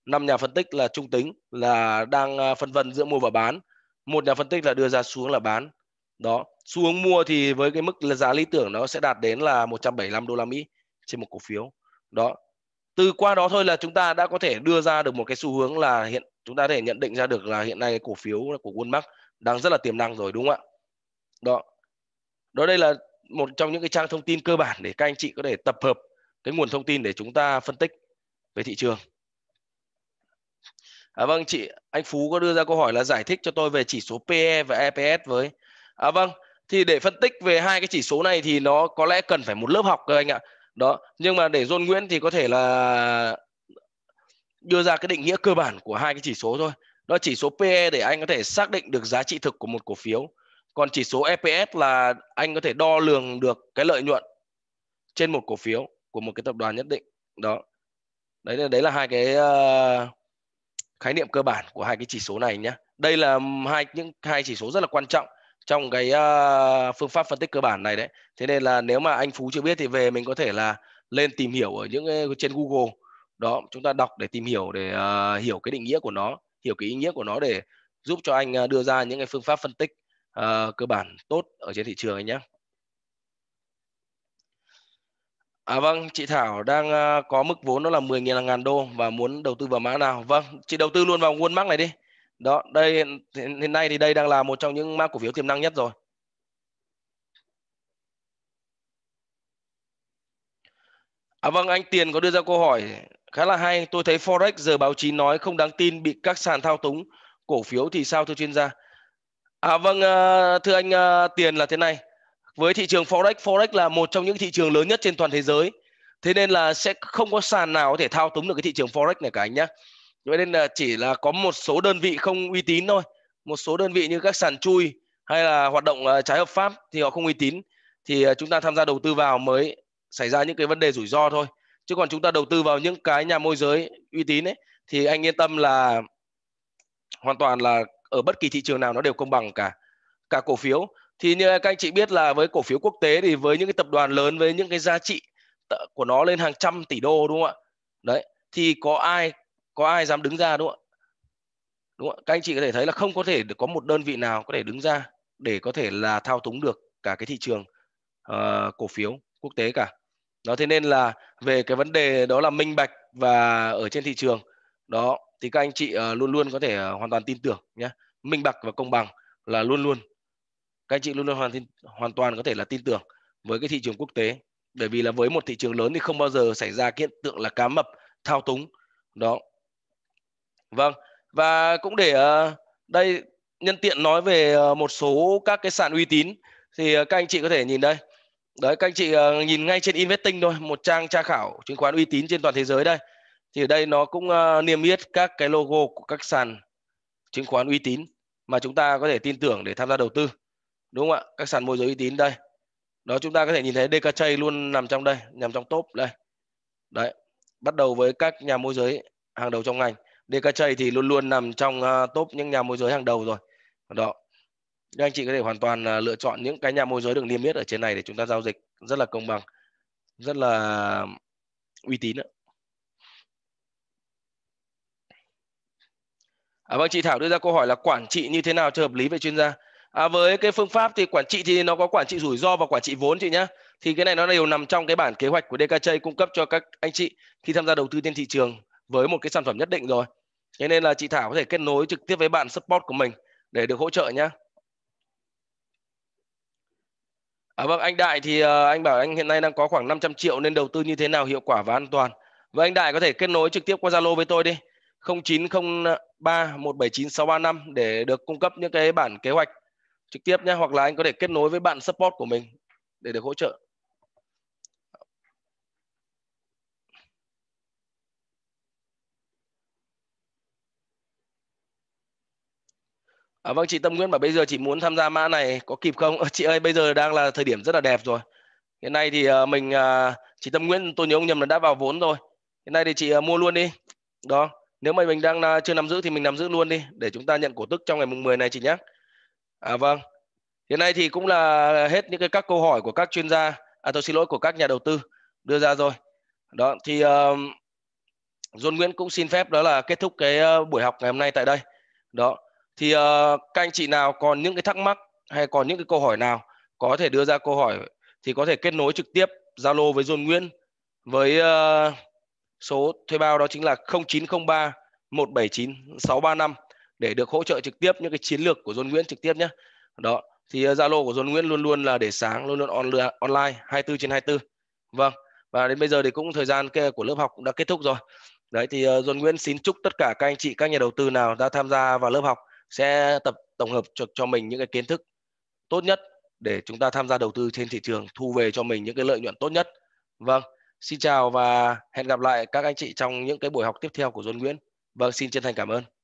năm nhà phân tích là trung tính là đang ờ, phân vân giữa mua và bán một nhà phân tích là đưa ra xu hướng là bán đó xu hướng mua thì với cái mức là giá lý tưởng nó sẽ đạt đến là 175 đô la Mỹ trên một cổ phiếu đó từ qua đó thôi là chúng ta đã có thể đưa ra được một cái xu hướng là hiện chúng ta có thể nhận định ra được là hiện nay cổ phiếu của Walmart đang rất là tiềm năng rồi đúng không ạ? Đó. Đó đây là một trong những cái trang thông tin cơ bản để các anh chị có thể tập hợp cái nguồn thông tin để chúng ta phân tích về thị trường. À, vâng chị, anh Phú có đưa ra câu hỏi là giải thích cho tôi về chỉ số PE và EPS với. À vâng, thì để phân tích về hai cái chỉ số này thì nó có lẽ cần phải một lớp học cơ anh ạ đó nhưng mà để John Nguyễn thì có thể là đưa ra cái định nghĩa cơ bản của hai cái chỉ số thôi đó chỉ số PE để anh có thể xác định được giá trị thực của một cổ phiếu còn chỉ số EPS là anh có thể đo lường được cái lợi nhuận trên một cổ phiếu của một cái tập đoàn nhất định đó đấy là đấy là hai cái ờ, khái niệm cơ bản của hai cái chỉ số này nhé đây là hai những hai chỉ số rất là quan trọng trong cái uh, phương pháp phân tích cơ bản này đấy thế nên là nếu mà anh phú chưa biết thì về mình có thể là lên tìm hiểu ở những trên google đó chúng ta đọc để tìm hiểu để uh, hiểu cái định nghĩa của nó hiểu cái ý nghĩa của nó để giúp cho anh ờ, đưa ra những cái phương pháp phân tích uh, cơ bản tốt ở trên thị trường anh nhé À vâng, chị Thảo đang uh, có mức vốn nó là 10.000 ngàn đô và muốn đầu tư vào mã nào? Vâng, chị đầu tư luôn vào nguồn mắc này đi đó đây hiện, hiện nay thì đây đang là một trong những mã cổ phiếu tiềm năng nhất rồi À vâng, anh Tiền có đưa ra câu hỏi khá là hay. Tôi thấy Forex giờ báo chí nói không đáng tin bị các sàn thao túng cổ phiếu thì sao thưa chuyên gia? À vâng, ờ, thưa anh ờ, Tiền là thế này. Với thị trường Forex, Forex là một trong những thị trường lớn nhất trên toàn thế giới. Thế nên là sẽ không có sàn nào có thể thao túng được cái thị trường Forex này cả anh nhé vậy nên là chỉ là có một số đơn vị không uy tín thôi một số đơn vị như các sàn chui hay là hoạt động ờ, trái hợp pháp thì họ không uy tín thì ờ, chúng ta tham gia đầu tư vào mới xảy ra những cái vấn đề rủi ro thôi chứ còn chúng ta đầu tư vào những cái nhà môi giới uy tín ấy thì anh yên tâm là hoàn toàn là ở bất kỳ thị trường nào nó đều công bằng cả cả cổ phiếu thì như các anh chị biết là với cổ phiếu quốc tế thì với những cái tập đoàn lớn với những cái giá trị của nó lên hàng trăm tỷ đô đúng không ạ đấy thì có ai có ai dám đứng ra đúng không ạ đúng không? các anh chị có thể thấy là không có thể có một đơn vị nào có thể đứng ra để có thể là thao túng được cả cái thị trường uh, cổ phiếu quốc tế cả đó thế nên là về cái vấn đề đó là minh bạch và ở trên thị trường đó thì các anh chị uh, luôn luôn có thể uh, hoàn toàn tin tưởng nhé minh bạch và công bằng là luôn luôn các anh chị luôn luôn hoàn tin, hoàn toàn có thể là tin tưởng với cái thị trường quốc tế bởi vì là với một thị trường lớn thì không bao giờ xảy ra hiện tượng là cá mập thao túng đó Vâng, và cũng để ờ, đây nhân tiện nói về ờ, một số các cái sàn uy tín thì ờ, các anh chị có thể nhìn đây. Đấy các anh chị nhìn ngay trên Investing thôi, một trang tra khảo chứng khoán uy tín trên toàn thế giới đây. Thì ở đây nó cũng niêm yết các cái logo của các sàn chứng khoán uy tín mà chúng ta có thể tin tưởng để tham gia đầu tư. Đúng không ạ? Các sàn môi giới uy tín đây. Đó chúng ta có thể nhìn thấy DKJ luôn nằm trong đây, nằm trong top đây. Đấy, bắt đầu với các nhà môi giới hàng đầu trong ngành DKJ thì luôn luôn nằm trong uh, top những nhà môi giới hàng đầu rồi đó nên anh chị có thể hoàn toàn uh, lựa chọn những cái nhà môi giới được niêm yết ở trên này để chúng ta giao dịch rất là công bằng rất là uy tín ạ À, vâng chị Thảo đưa ra câu hỏi là quản trị như thế nào cho hợp lý về chuyên gia à, với cái phương pháp thì quản trị thì nó có quản trị rủi ro và quản trị vốn chị nhé thì cái này nó đều nằm trong cái bản kế hoạch của DKJ cung cấp cho các anh chị khi tham gia đầu tư trên thị trường với một cái sản phẩm nhất định rồi thế nên là chị Thảo có thể kết nối trực tiếp với bạn support của mình để được hỗ trợ nhé À, vâng anh Đại thì à, anh bảo anh hiện nay đang có khoảng 500 triệu nên đầu tư như thế nào hiệu quả và an toàn và vâng, anh Đại có thể kết nối trực tiếp qua Zalo với tôi đi 0903 179635 để được cung cấp những cái bản kế hoạch trực tiếp nhé hoặc là anh có thể kết nối với bạn support của mình để được hỗ trợ À, vâng chị Tâm Nguyễn bảo bây giờ chị muốn tham gia mã này có kịp không? chị ơi bây giờ đang là thời điểm rất là đẹp rồi. Hiện nay thì à, mình à, chị Tâm Nguyễn tôi nhớ ông nhầm là đã vào vốn rồi. Hiện nay thì chị à, mua luôn đi. Đó, nếu mà mình đang chưa nắm giữ thì mình nắm giữ luôn đi để chúng ta nhận cổ tức trong ngày mùng 10 này chị nhé. À vâng. Hiện nay thì cũng là hết những cái các câu hỏi của các chuyên gia, à tôi xin lỗi của các nhà đầu tư đưa ra rồi. Đó thì uh, John Nguyễn cũng xin phép đó là kết thúc cái buổi học ngày hôm nay tại đây. Đó thì uh, các anh chị nào còn những cái thắc mắc hay còn những cái câu hỏi nào có thể đưa ra câu hỏi thì có thể kết nối trực tiếp Zalo với John Nguyên với uh, số thuê bao đó chính là 0903 179 635 để được hỗ trợ trực tiếp những cái chiến lược của John Nguyễn trực tiếp nhé. Đó, thì ờ, Zalo của John Nguyễn luôn luôn là để sáng, luôn luôn online 24 trên 24. Vâng, và đến bây giờ thì cũng thời gian của lớp học cũng đã kết thúc rồi. Đấy thì John Nguyễn xin chúc tất cả các anh chị các nhà đầu tư nào đã tham gia vào lớp học sẽ tập tổng hợp cho, cho mình những cái kiến thức tốt nhất để chúng ta tham gia đầu tư trên thị trường thu về cho mình những cái lợi nhuận tốt nhất. Vâng, xin chào và hẹn gặp lại các anh chị trong những cái buổi học tiếp theo của Duân Nguyễn. Vâng, xin chân thành cảm ơn.